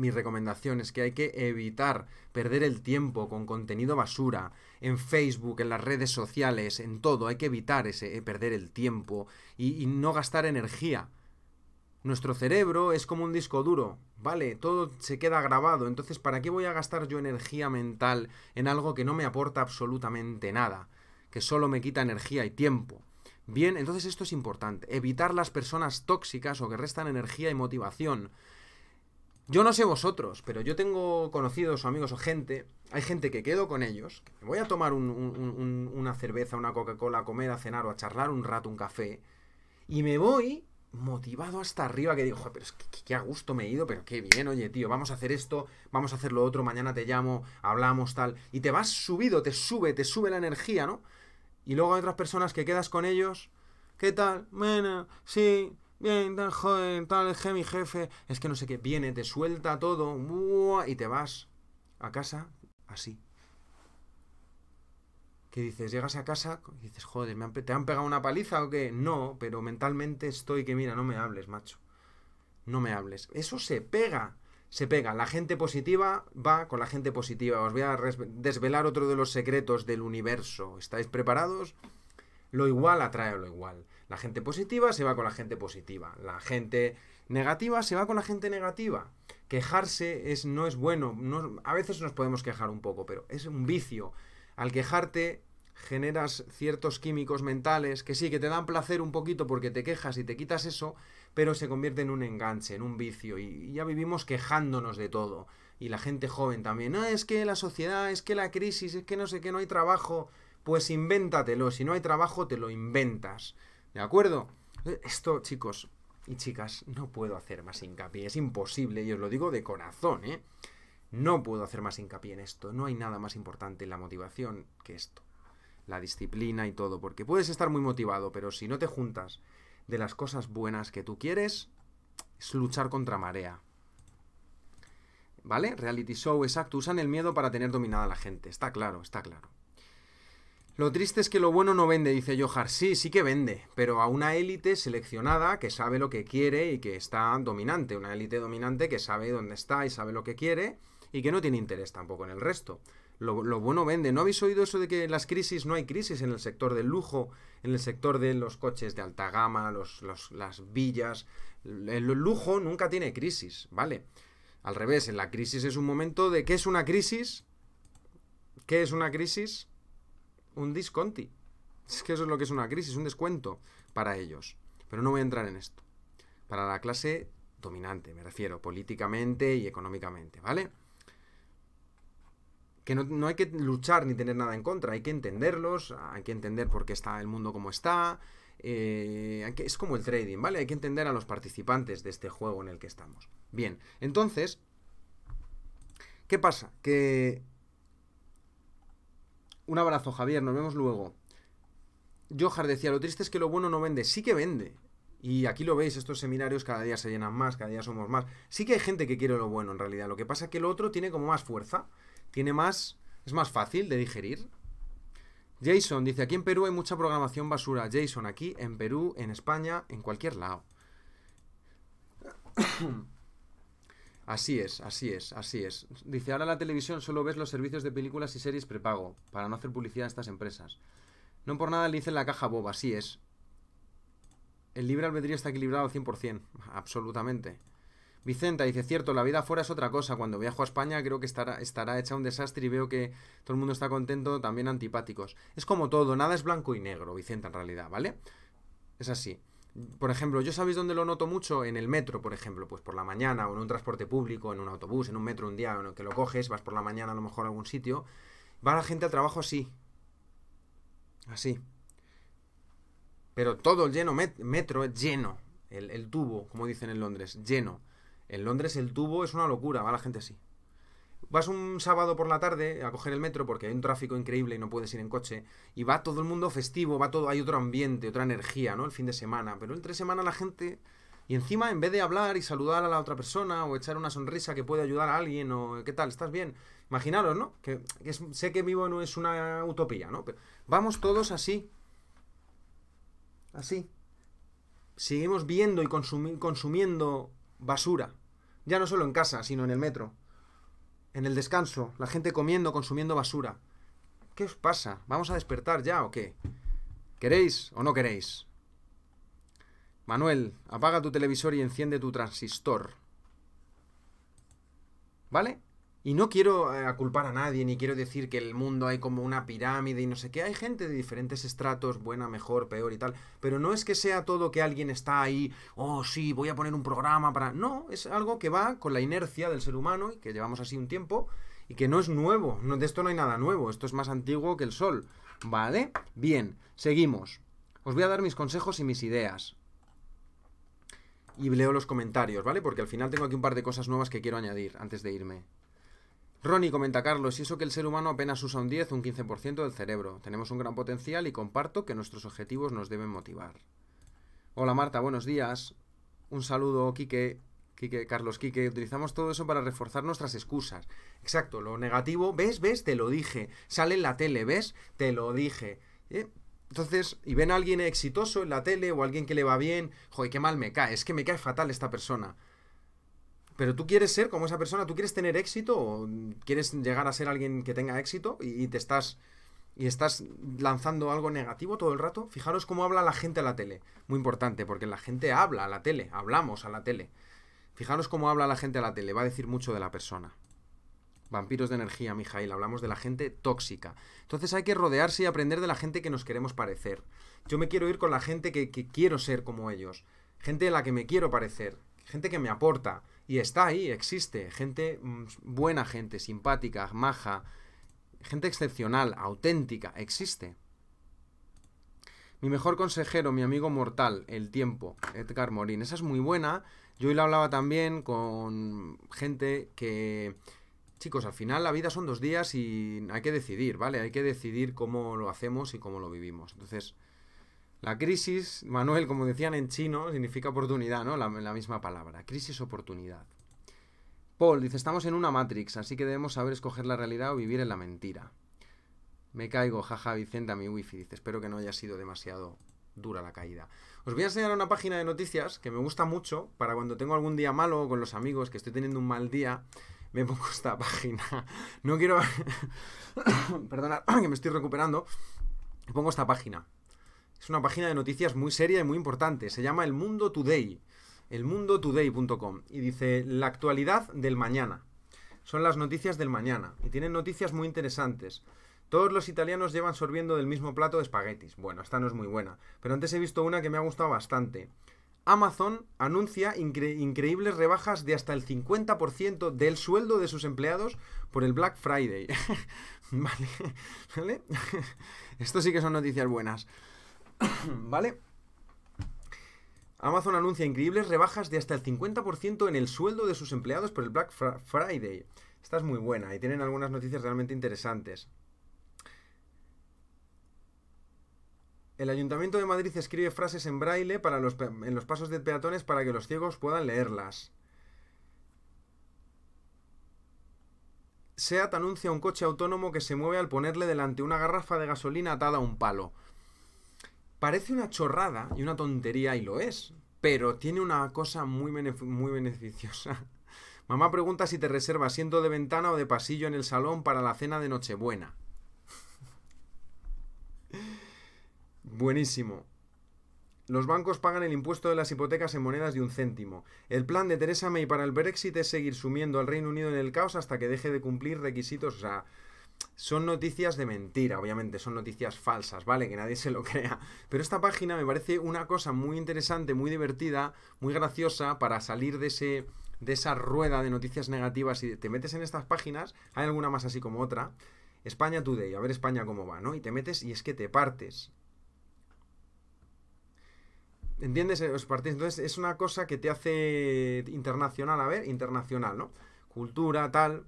mi recomendación es que hay que evitar perder el tiempo con contenido basura en Facebook, en las redes sociales, en todo. Hay que evitar ese eh, perder el tiempo y no gastar energía. Nuestro cerebro es como un disco duro, ¿vale? Todo se queda grabado, entonces ¿para qué voy a gastar yo energía mental en algo que no me aporta absolutamente nada? Que solo me quita energía y tiempo. Bien, entonces esto es importante, evitar las personas tóxicas o que restan energía y motivación. Yo no sé vosotros, pero yo tengo conocidos o amigos o gente, hay gente que quedo con ellos, me voy a tomar una cerveza, una Coca-Cola, a comer, a cenar o a charlar un rato, un café, y me voy motivado hasta arriba que digo, Joder, pero es que, a gusto me he ido, pero qué bien, oye, tío, vamos a hacer esto, vamos a hacer lo otro, mañana te llamo, hablamos, tal, y te vas subido, te sube, te sube la energía, ¿no? Y luego hay otras personas que quedas con ellos, ¿qué tal? Bueno, sí, Bien, tal, joder, tal, je, mi jefe. Es que no sé qué. Viene, te suelta todo. y te vas a casa así. ¿qué dices, llegas a casa dices, joder, ¿te han pegado una paliza o qué? No, pero mentalmente estoy que, mira, no me hables, macho. No me hables. Eso se pega. Se pega. La gente positiva va con la gente positiva. Os voy a desvelar otro de los secretos del universo. ¿Estáis preparados? Lo igual atrae a lo igual. La gente positiva se va con la gente positiva. La gente negativa se va con la gente negativa. Quejarse es, no es bueno. a veces nos podemos quejar un poco, pero es un vicio. Al quejarte generas ciertos químicos mentales que sí, que te dan placer un poquito porque te quejas y te quitas eso, pero se convierte en un enganche, en un vicio. Y ya vivimos quejándonos de todo. Y la gente joven también. Ah, es que la sociedad, es que la crisis, es que no sé qué, no hay trabajo. Pues invéntatelo. Si no hay trabajo, te lo inventas. ¿De acuerdo? Eh, esto, chicos y chicas, no puedo hacer más hincapié. Es imposible, y os lo digo de corazón, ¿eh? No puedo hacer más hincapié en esto. No hay nada más importante en la motivación que esto. La disciplina y todo. Porque puedes estar muy motivado, pero si no te juntas de las cosas buenas que tú quieres, es luchar contra marea. ¿Vale? Reality show, exacto. Usan el miedo para tener dominada a la gente. Está claro, está claro. Lo triste es que lo bueno no vende, dice Johar. Sí, sí que vende, pero a una élite seleccionada que sabe lo que quiere y que está dominante. Una élite dominante que sabe dónde está y sabe lo que quiere y que no tiene interés tampoco en el resto. Lo, bueno vende. ¿No habéis oído eso de que las crisis no hay crisis en el sector del lujo, en el sector de los coches de alta gama, los, las villas? El, el lujo nunca tiene crisis, ¿vale? Al revés, en la crisis es un momento de qué es una crisis. ¿Qué es una crisis? un disconti. Es que eso es lo que es una crisis, un descuento para ellos. Pero no voy a entrar en esto. Para la clase dominante, me refiero, políticamente y económicamente, ¿vale? Que no, hay que luchar ni tener nada en contra, hay que entenderlos, hay que entender por qué está el mundo como está. Eh, es como el trading, ¿vale? Hay que entender a los participantes de este juego en el que estamos. Bien, entonces, ¿qué pasa? Que un abrazo, Javier, nos vemos luego. Johar decía, lo triste es que lo bueno no vende. Sí que vende. Y aquí lo veis, estos seminarios cada día se llenan más, cada día somos más. Sí que hay gente que quiere lo bueno en realidad. Lo que pasa es que lo otro tiene como más fuerza, tiene más... es más fácil de digerir. Jason dice, aquí en Perú hay mucha programación basura. Jason, aquí en Perú, en España, en cualquier lado. Así es, así es, así es. Dice, ahora la televisión solo ves los servicios de películas y series prepago, para no hacer publicidad a estas empresas. No por nada le dicen la caja boba, así es. El libre albedrío está equilibrado al 100%, absolutamente. Vicenta dice, cierto, la vida afuera es otra cosa. Cuando viajo a España creo que estará, estará hecha un desastre y veo que todo el mundo está contento, también antipáticos. Es como todo, nada es blanco y negro, Vicenta, en realidad, ¿vale? Es así por ejemplo, yo sabéis dónde lo noto mucho, en el metro, por ejemplo, pues por la mañana o en un transporte público, en un autobús, en un metro un día, en el que lo coges, vas por la mañana a lo mejor a algún sitio, va la gente al trabajo así. Así. Pero todo lleno, metro metro lleno, el tubo, como dicen en Londres, lleno. En Londres el tubo es una locura, va la gente así vas un sábado por la tarde a coger el metro porque hay un tráfico increíble y no puedes ir en coche, y va todo el mundo festivo, va todo, hay otro ambiente, otra energía, ¿no? El fin de semana, pero entre semana la gente... Y encima, en vez de hablar y saludar a la otra persona o echar una sonrisa que puede ayudar a alguien o qué tal, estás bien, imaginaros, ¿no? Que, sé que vivo no es una utopía, ¿no? Pero vamos todos así. Así. Seguimos viendo y consumiendo basura. Ya no solo en casa, sino en el metro en el descanso, la gente comiendo, consumiendo basura. ¿Qué os pasa? ¿Vamos a despertar ya o qué? ¿Queréis o no queréis? Manuel, apaga tu televisor y enciende tu transistor. ¿Vale? Y no quiero eh, culpar a nadie, ni quiero decir que el mundo hay como una pirámide y no sé qué. Hay gente de diferentes estratos, buena, mejor, peor y tal. Pero no es que sea todo que alguien está ahí, oh sí, voy a poner un programa para... No, es algo que va con la inercia del ser humano y que llevamos así un tiempo y que no es nuevo. No, de esto no hay nada nuevo, esto es más antiguo que el Sol. ¿Vale? Bien, seguimos. Os voy a dar mis consejos y mis ideas y leo los comentarios, ¿vale? Porque al final tengo aquí un par de cosas nuevas que quiero añadir antes de irme. Ronnie comenta Carlos, y eso que el ser humano apenas usa un 10, un 15% del cerebro. Tenemos un gran potencial y comparto que nuestros objetivos nos deben motivar. Hola Marta, buenos días. Un saludo, Quique. Quique, Carlos, Quique, utilizamos todo eso para reforzar nuestras excusas. Exacto, lo negativo, ¿ves? ¿Ves? Te lo dije. Sale en la tele, ¿ves? Te lo dije. ¿Eh? Entonces, y ven a alguien exitoso en la tele o alguien que le va bien, joder, qué mal me cae, es que me cae fatal esta persona. Pero tú quieres ser como esa persona, tú quieres tener éxito o quieres llegar a ser alguien que tenga éxito y, te estás y estás lanzando algo negativo todo el rato. Fijaros cómo habla la gente a la tele. Muy importante, porque la gente habla a la tele, hablamos a la tele. Fijaros cómo habla la gente a la tele, va a decir mucho de la persona. Vampiros de energía, Mijail, hablamos de la gente tóxica. Entonces hay que rodearse y aprender de la gente que nos queremos parecer. Yo me quiero ir con la gente que, que quiero ser como ellos, gente de la que me quiero parecer, gente que me aporta, y está ahí, existe. Gente, mm, buena gente, simpática, maja, gente excepcional, auténtica, existe. Mi mejor consejero, mi amigo mortal, el tiempo, Edgar Morin. Esa es muy buena. Yo hoy la hablaba también con gente que... Chicos, al final la vida son dos días y hay que decidir, ¿vale? Hay que decidir cómo lo hacemos y cómo lo vivimos. Entonces, la crisis, Manuel, como decían en chino, significa oportunidad, ¿no? La, misma palabra. Crisis, oportunidad. Paul dice, estamos en una Matrix, así que debemos saber escoger la realidad o vivir en la mentira. Me caigo, jaja, a mi wifi. Dice, espero que no haya sido demasiado dura la caída. Os voy a enseñar una página de noticias que me gusta mucho para cuando tengo algún día malo con los amigos que estoy teniendo un mal día. Me pongo esta página. No quiero... perdona que me estoy recuperando. Me Pongo esta página. Es una página de noticias muy seria y muy importante. Se llama El Mundo Today. Today.com Y dice la actualidad del mañana. Son las noticias del mañana. Y tienen noticias muy interesantes. Todos los italianos llevan sorbiendo del mismo plato de espaguetis. Bueno, esta no es muy buena. Pero antes he visto una que me ha gustado bastante. Amazon anuncia increíbles rebajas de hasta el 50% del sueldo de sus empleados por el Black Friday. ¿vale? Esto sí que son noticias buenas. ¿Vale? Amazon anuncia increíbles rebajas de hasta el 50% en el sueldo de sus empleados por el Black Friday. Esta es muy buena y tienen algunas noticias realmente interesantes. El Ayuntamiento de Madrid escribe frases en braille para en los pasos de peatones para que los ciegos puedan leerlas. SEAT anuncia un coche autónomo que se mueve al ponerle delante una garrafa de gasolina atada a un palo. Parece una chorrada y una tontería y lo es, pero tiene una cosa muy, muy beneficiosa. Mamá pregunta si te reserva asiento de ventana o de pasillo en el salón para la cena de Nochebuena. Buenísimo. Los bancos pagan el impuesto de las hipotecas en monedas de un céntimo. El plan de Theresa May para el Brexit es seguir sumiendo al Reino Unido en el caos hasta que deje de cumplir requisitos. O son noticias de mentira, obviamente, son noticias falsas, ¿vale? Que nadie se lo crea. Pero esta página me parece una cosa muy interesante, muy divertida, muy graciosa para salir de ese de esa rueda de noticias negativas y te metes en estas páginas, hay alguna más así como otra, España Today, a ver España cómo va, ¿no? Y te metes y es que te partes. ¿Entiendes? Entonces es una cosa que te hace internacional, a ver, internacional, ¿no? Cultura, tal,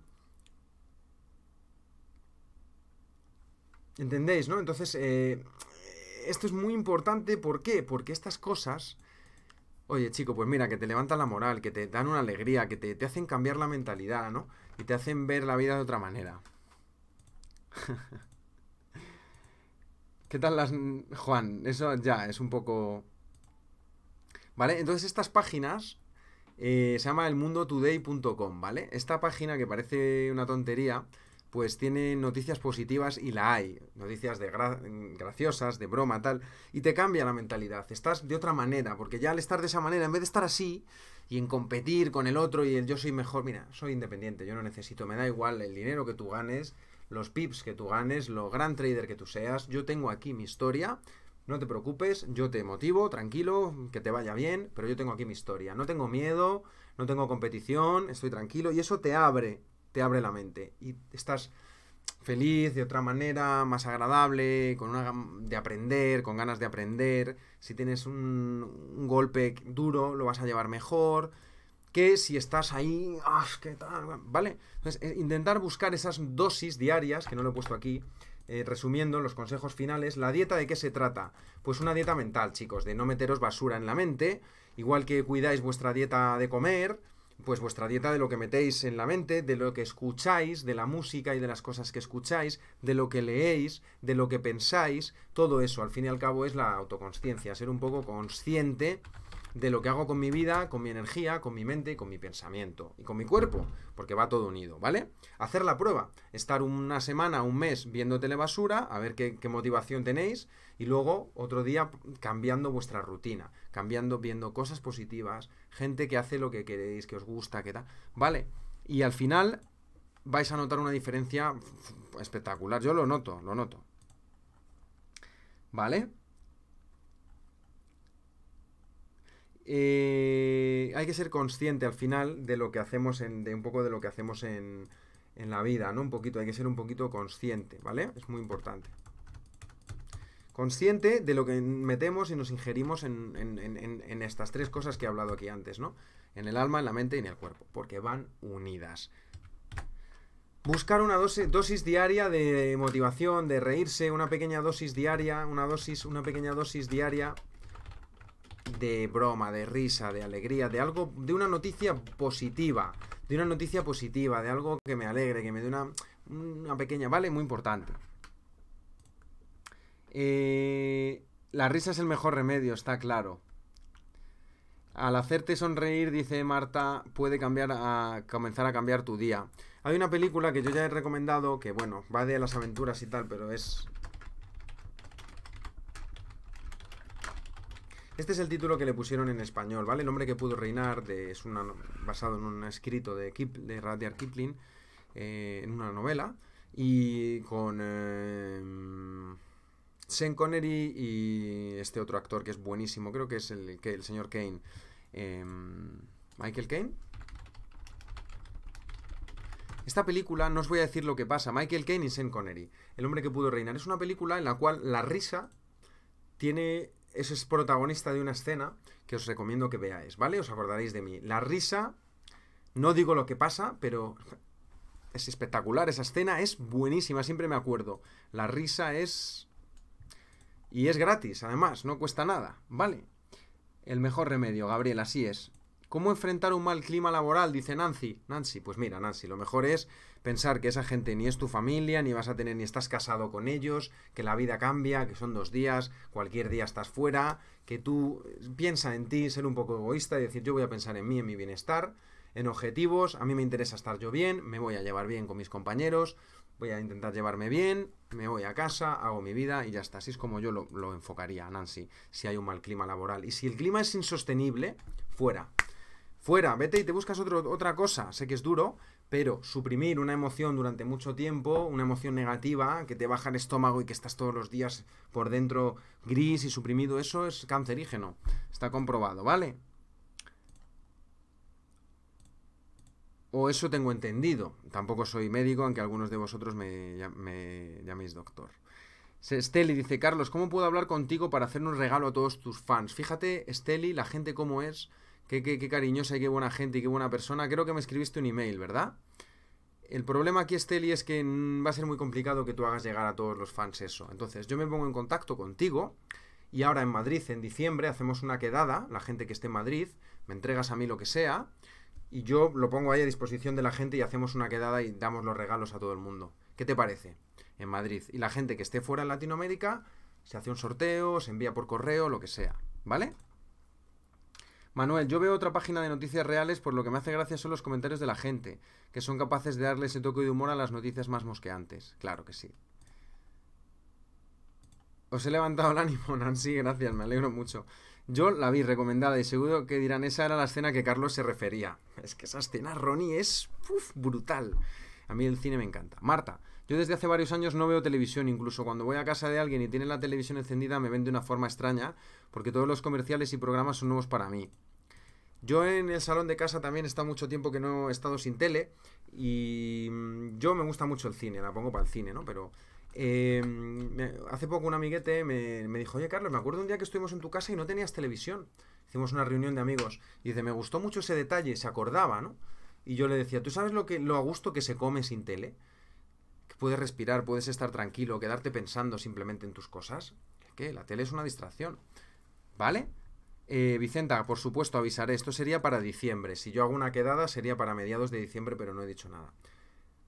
¿Entendéis, no? Entonces, eh, esto es muy importante. ¿Por qué? Porque estas cosas... Oye, chico, pues mira, que te levantan la moral, que te dan una alegría, que te, hacen cambiar la mentalidad, ¿no? Y te hacen ver la vida de otra manera. ¿Qué tal las... Juan? Eso ya es un poco... ¿Vale? Entonces estas páginas eh, se llama elmundotoday.com, ¿vale? Esta página que parece una tontería, pues tiene noticias positivas y la hay, noticias de mm, graciosas, de broma, tal, y te cambia la mentalidad, estás de otra manera, porque ya al estar de esa manera, en vez de estar así y en competir con el otro y el yo soy mejor, mira, soy independiente, yo no necesito, me da igual el dinero que tú ganes, los pips que tú ganes, lo gran trader que tú seas, yo tengo aquí mi historia, no te preocupes, yo te motivo, tranquilo, que te vaya bien, pero yo tengo aquí mi historia, no tengo miedo, no tengo competición, estoy tranquilo y eso te abre te abre la mente y estás feliz de otra manera, más agradable, con una de aprender, con ganas de aprender. Si tienes un, golpe duro, lo vas a llevar mejor. Que si estás ahí, ¡ah, qué tal! ¿Vale? Entonces, eh, intentar buscar esas dosis diarias, que no lo he puesto aquí, eh, resumiendo los consejos finales, ¿la dieta de qué se trata? Pues una dieta mental, chicos, de no meteros basura en la mente, igual que cuidáis vuestra dieta de comer, pues vuestra dieta de lo que metéis en la mente, de lo que escucháis, de la música y de las cosas que escucháis, de lo que leéis, de lo que pensáis, todo eso al fin y al cabo es la autoconsciencia, ser un poco consciente de lo que hago con mi vida, con mi energía, con mi mente, con mi pensamiento y con mi cuerpo, porque va todo unido, ¿vale? Hacer la prueba, estar una semana, un mes viendo basura, a ver qué motivación tenéis y luego otro día cambiando vuestra rutina cambiando, viendo cosas positivas, gente que hace lo que queréis, que os gusta, que tal. Vale, y al final vais a notar una diferencia espectacular. Yo lo noto, lo noto. ¿Vale? Eh, hay que ser consciente al final de lo que hacemos en, de un poco de lo que hacemos en, en la vida, ¿no? Un poquito, hay que ser un poquito consciente, ¿vale? Es muy importante consciente de lo que metemos y nos ingerimos en, estas tres cosas que he hablado aquí antes, ¿no? En el alma, en la mente y en el cuerpo, porque van unidas. Buscar una dosis, dosis diaria de motivación, de reírse, una pequeña dosis diaria, una dosis, una pequeña dosis diaria de broma, de risa, de alegría, de algo, de una noticia positiva, de una noticia positiva, de algo que me alegre, que me dé una, una pequeña, ¿vale? Muy importante. Eh, la risa es el mejor remedio, está claro. Al hacerte sonreír, dice Marta, puede cambiar a comenzar a cambiar tu día. Hay una película que yo ya he recomendado, que bueno, va de las aventuras y tal, pero es... Este es el título que le pusieron en español, ¿vale? El hombre que pudo reinar es una, basado en un escrito de, Kip, de Kipling, eh, en una novela, y con... Eh, sean Connery y este otro actor que es buenísimo, creo que es el, el señor Kane. Em, Michael Kane. Esta película, no os voy a decir lo que pasa, Michael Kane y Sean Connery, El hombre que pudo reinar, es una película en la cual la risa tiene eso es protagonista de una escena que os recomiendo que veáis, ¿vale? Os acordaréis de mí. La risa, no digo lo que pasa, pero es espectacular esa escena, es buenísima, siempre me acuerdo. La risa es y es gratis, además, no cuesta nada, ¿vale? El mejor remedio, Gabriel, así es. ¿Cómo enfrentar un mal clima laboral? Dice Nancy. Nancy, pues mira, Nancy, lo mejor es pensar que esa gente ni es tu familia, ni vas a tener, ni estás casado con ellos, que la vida cambia, que son dos días, cualquier día estás fuera, que tú eh, piensa en ti, ser un poco egoísta y decir yo voy a pensar en mí, en mi bienestar, en objetivos, a mí me interesa estar yo bien, me voy a llevar bien con mis compañeros, voy a intentar llevarme bien, me voy a casa, hago mi vida y ya está. Así es como yo lo, enfocaría, Nancy, si hay un mal clima laboral. Y si el clima es insostenible, fuera. Fuera, vete y te buscas otra cosa. Sé que es duro, pero suprimir una emoción durante mucho tiempo, una emoción negativa que te baja el estómago y que estás todos los días por dentro gris y suprimido, eso es cancerígeno. Está comprobado, ¿vale? O eso tengo entendido. Tampoco soy médico, aunque algunos de vosotros me, llaméis doctor. Steli dice, Carlos, ¿cómo puedo hablar contigo para hacer un regalo a todos tus fans? Fíjate, Steli, la gente cómo es, qué, qué, cariñosa y qué buena gente y qué buena persona. Creo que me escribiste un email, ¿verdad? El problema aquí, Steli, es que va a ser muy complicado que tú hagas llegar a todos los fans eso. Entonces, yo me pongo en contacto contigo y ahora en Madrid, en diciembre, hacemos una quedada, la gente que esté en Madrid, me entregas a mí lo que sea y yo lo pongo ahí a disposición de la gente y hacemos una quedada y damos los regalos a todo el mundo. ¿Qué te parece? En Madrid. Y la gente que esté fuera en Latinoamérica, se hace un sorteo, se envía por correo, lo que sea. ¿Vale? Manuel, yo veo otra página de noticias reales, por lo que me hace gracia son los comentarios de la gente, que son capaces de darle ese toque de humor a las noticias más mosqueantes. Claro que sí. Os he levantado el ánimo, Nancy, gracias, me alegro mucho. Yo la vi recomendada y seguro que dirán, esa era la escena que Carlos se refería. Es que esa escena, Ronnie, es brutal. A mí el cine me encanta. Marta, yo desde hace varios años no veo televisión, incluso cuando voy a casa de alguien y tiene la televisión encendida me ven de una forma extraña, porque todos los comerciales y programas son nuevos para mí. Yo en el salón de casa también está mucho tiempo que no he estado sin tele y mm, yo me gusta mucho el cine, la pongo para el cine, ¿no? Pero Em, hace poco un amiguete me, dijo, oye Carlos, me acuerdo un día que estuvimos en tu casa y no tenías televisión. Hicimos una reunión de amigos y dice, me gustó mucho ese detalle, se acordaba, ¿no? Y yo le decía, ¿tú sabes lo, que, lo a gusto que se come sin tele? puedes respirar, puedes estar tranquilo, quedarte pensando simplemente en tus cosas. ¿Qué? La tele es una distracción. ¿Vale? Eh, Vicenta, por supuesto, avisaré. Esto sería para diciembre. Si yo hago una quedada, sería para mediados de diciembre, pero no he dicho nada.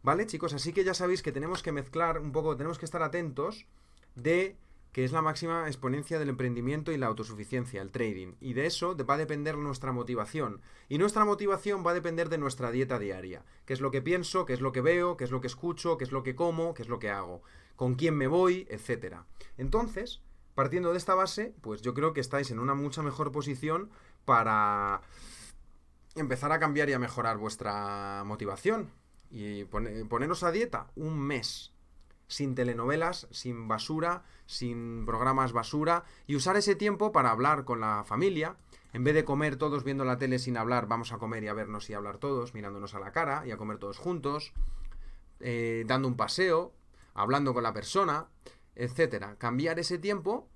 ¿Vale, chicos? Así que ya sabéis que tenemos que mezclar un poco, tenemos que estar atentos de que es la máxima exponencia del emprendimiento y la autosuficiencia, el trading. Y de eso va a depender nuestra motivación. Y nuestra motivación va a depender de nuestra dieta diaria. ¿Qué es lo que pienso? ¿Qué es lo que veo? ¿Qué es lo que escucho? ¿Qué es lo que como? ¿Qué es lo que hago? ¿Con quién me voy? Etcétera. Entonces, partiendo de esta base, pues yo creo que estáis en una mucha mejor posición para empezar a cambiar y a mejorar vuestra motivación. Y ponernos a dieta un mes. Sin telenovelas, sin basura, sin programas basura. Y usar ese tiempo para hablar con la familia. En vez de comer todos viendo la tele sin hablar, vamos a comer y a vernos y a hablar todos, mirándonos a la cara y a comer todos juntos. Eh, dando un paseo, hablando con la persona, etcétera. Cambiar ese tiempo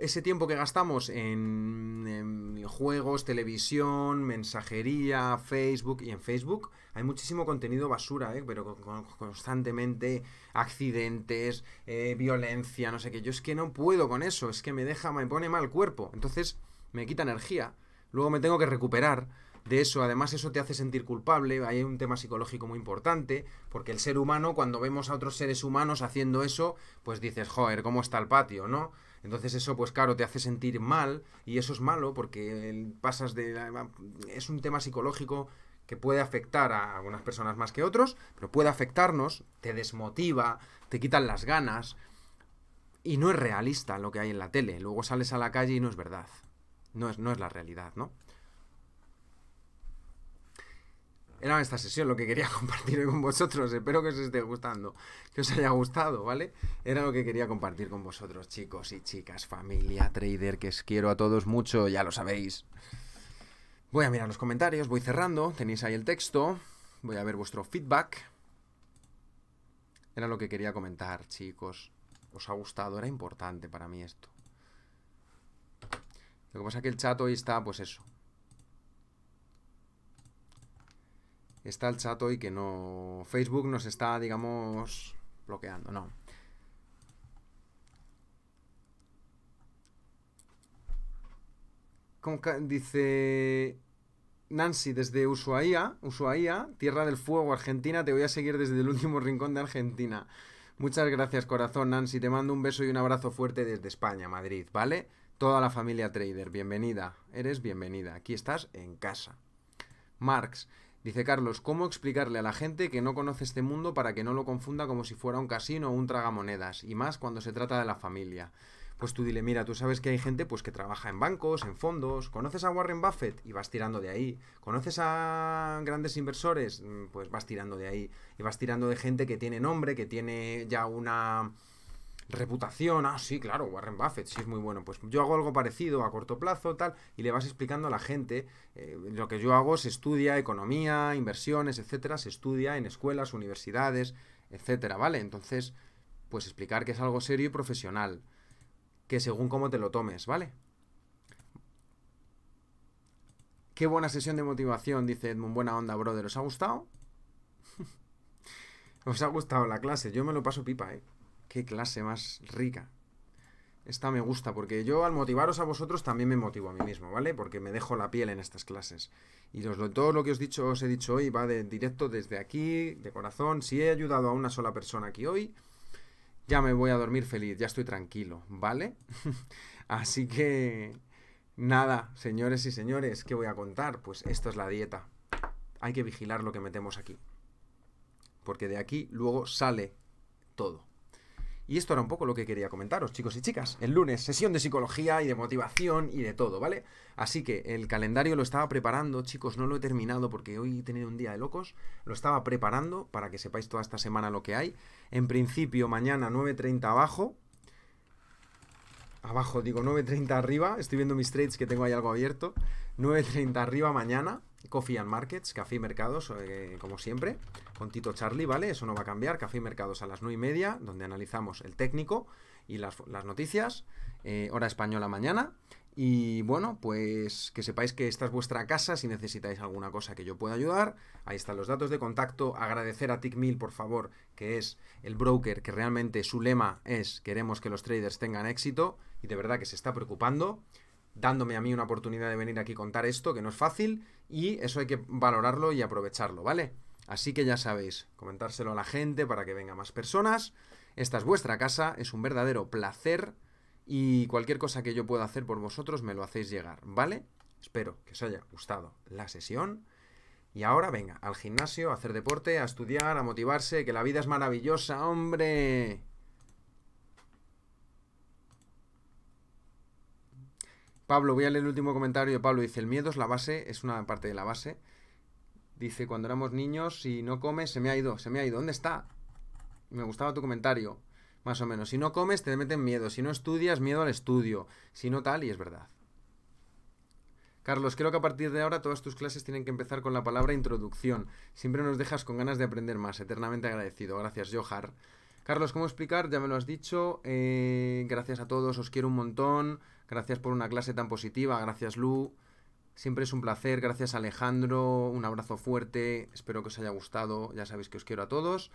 ese tiempo que gastamos en, juegos, televisión, mensajería, Facebook, y en Facebook hay muchísimo contenido basura, ¿eh? pero constantemente accidentes, eh, violencia, no sé qué. Yo es que no puedo con eso, es que me deja, me pone mal cuerpo. Entonces me quita energía, luego me tengo que recuperar de eso. Además, eso te hace sentir culpable. Hay un tema psicológico muy importante, porque el ser humano, cuando vemos a otros seres humanos haciendo eso, pues dices, joder, ¿cómo está el patio, no? Entonces eso, pues claro, te hace sentir mal y eso es malo porque pasas de... es un tema psicológico que puede afectar a algunas personas más que otros, pero puede afectarnos, te desmotiva, te quitan las ganas y no es realista lo que hay en la tele. Luego sales a la calle y no es verdad. No es, no es la realidad, ¿no? era esta sesión lo que quería compartir con vosotros. Espero que os esté gustando, que os haya gustado, ¿vale? Era lo que quería compartir con vosotros, chicos y chicas, familia, trader, que os quiero a todos mucho, ya lo sabéis. Voy a mirar los comentarios, voy cerrando, tenéis ahí el texto, voy a ver vuestro feedback. Era lo que quería comentar, chicos. ¿Os ha gustado? Era importante para mí esto. Lo que pasa es que el chat hoy está, pues eso, está el chat hoy que no... Facebook nos está, digamos, bloqueando, no. Dice Nancy desde Ushuaia, Ushuaia, Tierra del Fuego, Argentina, te voy a seguir desde el último rincón de Argentina. Muchas gracias, corazón, Nancy. Te mando un beso y un abrazo fuerte desde España, Madrid, ¿vale? Toda la familia trader, bienvenida. Eres bienvenida. Aquí estás en casa. Marx, Dice Carlos, ¿cómo explicarle a la gente que no conoce este mundo para que no lo confunda como si fuera un casino o un tragamonedas? Y más cuando se trata de la familia. Pues tú dile, mira, tú sabes que hay gente pues que trabaja en bancos, en fondos, conoces a Warren Buffett y vas tirando de ahí, conoces a grandes inversores, mm, pues vas tirando de ahí y vas tirando de gente que tiene nombre, que tiene ya una reputación, ah, sí, claro, Warren Buffett, sí es muy bueno, pues yo hago algo parecido a corto plazo, tal, y le vas explicando a la gente, eh, lo que yo hago se estudia economía, inversiones, etcétera, se estudia en escuelas, universidades, etcétera, ¿vale? Entonces, pues explicar que es algo serio y profesional, que según cómo te lo tomes, ¿vale? Qué buena sesión de motivación, dice Edmund, buena onda, brother, ¿os ha gustado? ¿Os ha gustado la clase? Yo me lo paso pipa, ¿eh? Qué clase más rica. Esta me gusta, porque yo al motivaros a vosotros también me motivo a mí mismo, ¿vale? Porque me dejo la piel en estas clases. Y todo lo que os, dicho, os he dicho hoy va de directo desde aquí, de corazón. Si he ayudado a una sola persona aquí hoy, ya me voy a dormir feliz, ya estoy tranquilo, ¿vale? Así que... Nada, señores y señores, ¿qué voy a contar? Pues esta es la dieta. Hay que vigilar lo que metemos aquí. Porque de aquí luego sale todo. Y esto era un poco lo que quería comentaros, chicos y chicas. El lunes, sesión de psicología y de motivación y de todo, ¿vale? Así que el calendario lo estaba preparando, chicos, no lo he terminado porque hoy he tenido un día de locos. Lo estaba preparando para que sepáis toda esta semana lo que hay. En principio, mañana 9.30 abajo. Abajo, digo 9.30 arriba. Estoy viendo mis trades que tengo ahí algo abierto. 9.30 arriba mañana. Coffee and Markets, Café y Mercados, eh, como siempre, con Tito Charlie, ¿vale? Eso no va a cambiar. Café y Mercados a las 9 y media, donde analizamos el técnico y las, noticias. Eh, hora española mañana. Y bueno, pues que sepáis que esta es vuestra casa, si necesitáis alguna cosa que yo pueda ayudar, ahí están los datos de contacto, agradecer a TickMill, por favor, que es el broker que realmente su lema es queremos que los traders tengan éxito y de verdad que se está preocupando dándome a mí una oportunidad de venir aquí contar esto, que no es fácil, y eso hay que valorarlo y aprovecharlo, ¿vale? Así que ya sabéis, comentárselo a la gente para que venga más personas. Esta es vuestra casa, es un verdadero placer y cualquier cosa que yo pueda hacer por vosotros me lo hacéis llegar, ¿vale? Espero que os haya gustado la sesión. Y ahora venga, al gimnasio, a hacer deporte, a estudiar, a motivarse, que la vida es maravillosa, hombre. Pablo, voy a leer el último comentario Pablo. Dice, el miedo es la base, es una parte de la base. Dice, cuando éramos niños, si no comes, se me ha ido, se me ha ido. ¿Dónde está? Me gustaba tu comentario, más o menos. Si no comes, te meten miedo. Si no estudias, miedo al estudio. Si no tal, y es verdad. Carlos, creo que a partir de ahora todas tus clases tienen que empezar con la palabra introducción. Siempre nos dejas con ganas de aprender más. Eternamente agradecido. Gracias, Johar. Carlos, ¿cómo explicar? Ya me lo has dicho. Eh, gracias a todos, os quiero un montón. Gracias por una clase tan positiva. Gracias, Lu. Siempre es un placer. Gracias, Alejandro. Un abrazo fuerte. Espero que os haya gustado. Ya sabéis que os quiero a todos.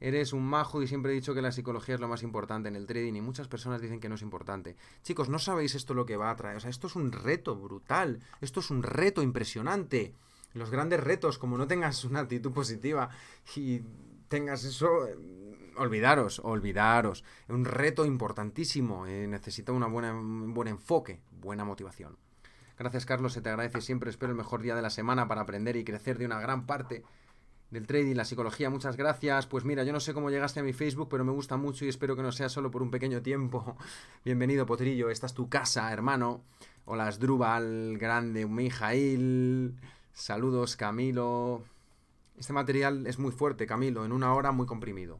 Eres un majo y siempre he dicho que la psicología es lo más importante en el trading y muchas personas dicen que no es importante. Chicos, no sabéis esto lo que va a traer. O sea, esto es un reto brutal. Esto es un reto impresionante. Los grandes retos, como no tengas una actitud positiva y tengas eso, olvidaros, olvidaros. un reto importantísimo. Eh, necesita una buena, un buen enfoque, buena motivación. Gracias, Carlos. Se te agradece siempre. Espero el mejor día de la semana para aprender y crecer de una gran parte del trading, la psicología. Muchas gracias. Pues mira, yo no sé cómo llegaste a mi Facebook, pero me gusta mucho y espero que no sea solo por un pequeño tiempo. Bienvenido, Potrillo. Esta es tu casa, hermano. Hola, Drubal, grande, Mijail. Saludos, Camilo. Este material es muy fuerte, Camilo, en una hora muy comprimido.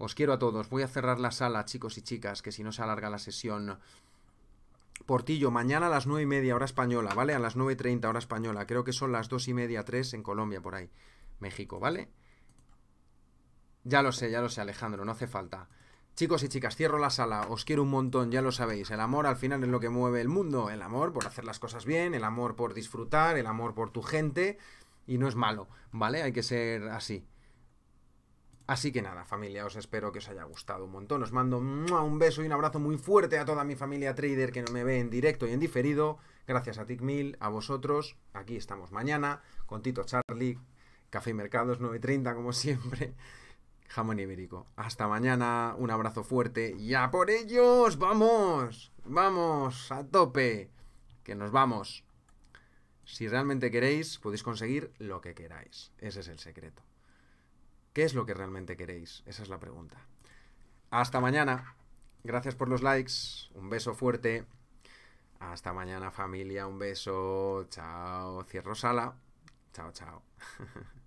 Os quiero a todos. Voy a cerrar la sala, chicos y chicas, que si no se alarga la sesión. Portillo, mañana a las nueve y media, hora española, ¿vale? A las treinta hora española. Creo que son las dos y media, 3 en Colombia, por ahí. México, ¿vale? Ya lo sé, ya lo sé, Alejandro, no hace falta. Chicos y chicas, cierro la sala, os quiero un montón, ya lo sabéis. El amor al final es lo que mueve el mundo. El amor por hacer las cosas bien, el amor por disfrutar, el amor por tu gente. Y no es malo, ¿vale? Hay que ser así. Así que nada, familia, os espero que os haya gustado un montón. Os mando un beso y un abrazo muy fuerte a toda mi familia trader que no me ve en directo y en diferido. Gracias a Mil, a vosotros. Aquí estamos mañana con Tito Charlie, Café y Mercados 9.30 como siempre. Jamón ibérico. Hasta mañana, un abrazo fuerte ¡Ya por ellos. Vamos, vamos, a tope. Que nos vamos. Si realmente queréis, podéis conseguir lo que queráis. Ese es el secreto. ¿Qué es lo que realmente queréis? Esa es la pregunta. Hasta mañana. Gracias por los likes. Un beso fuerte. Hasta mañana familia. Un beso. Chao. Cierro sala. Chao, chao.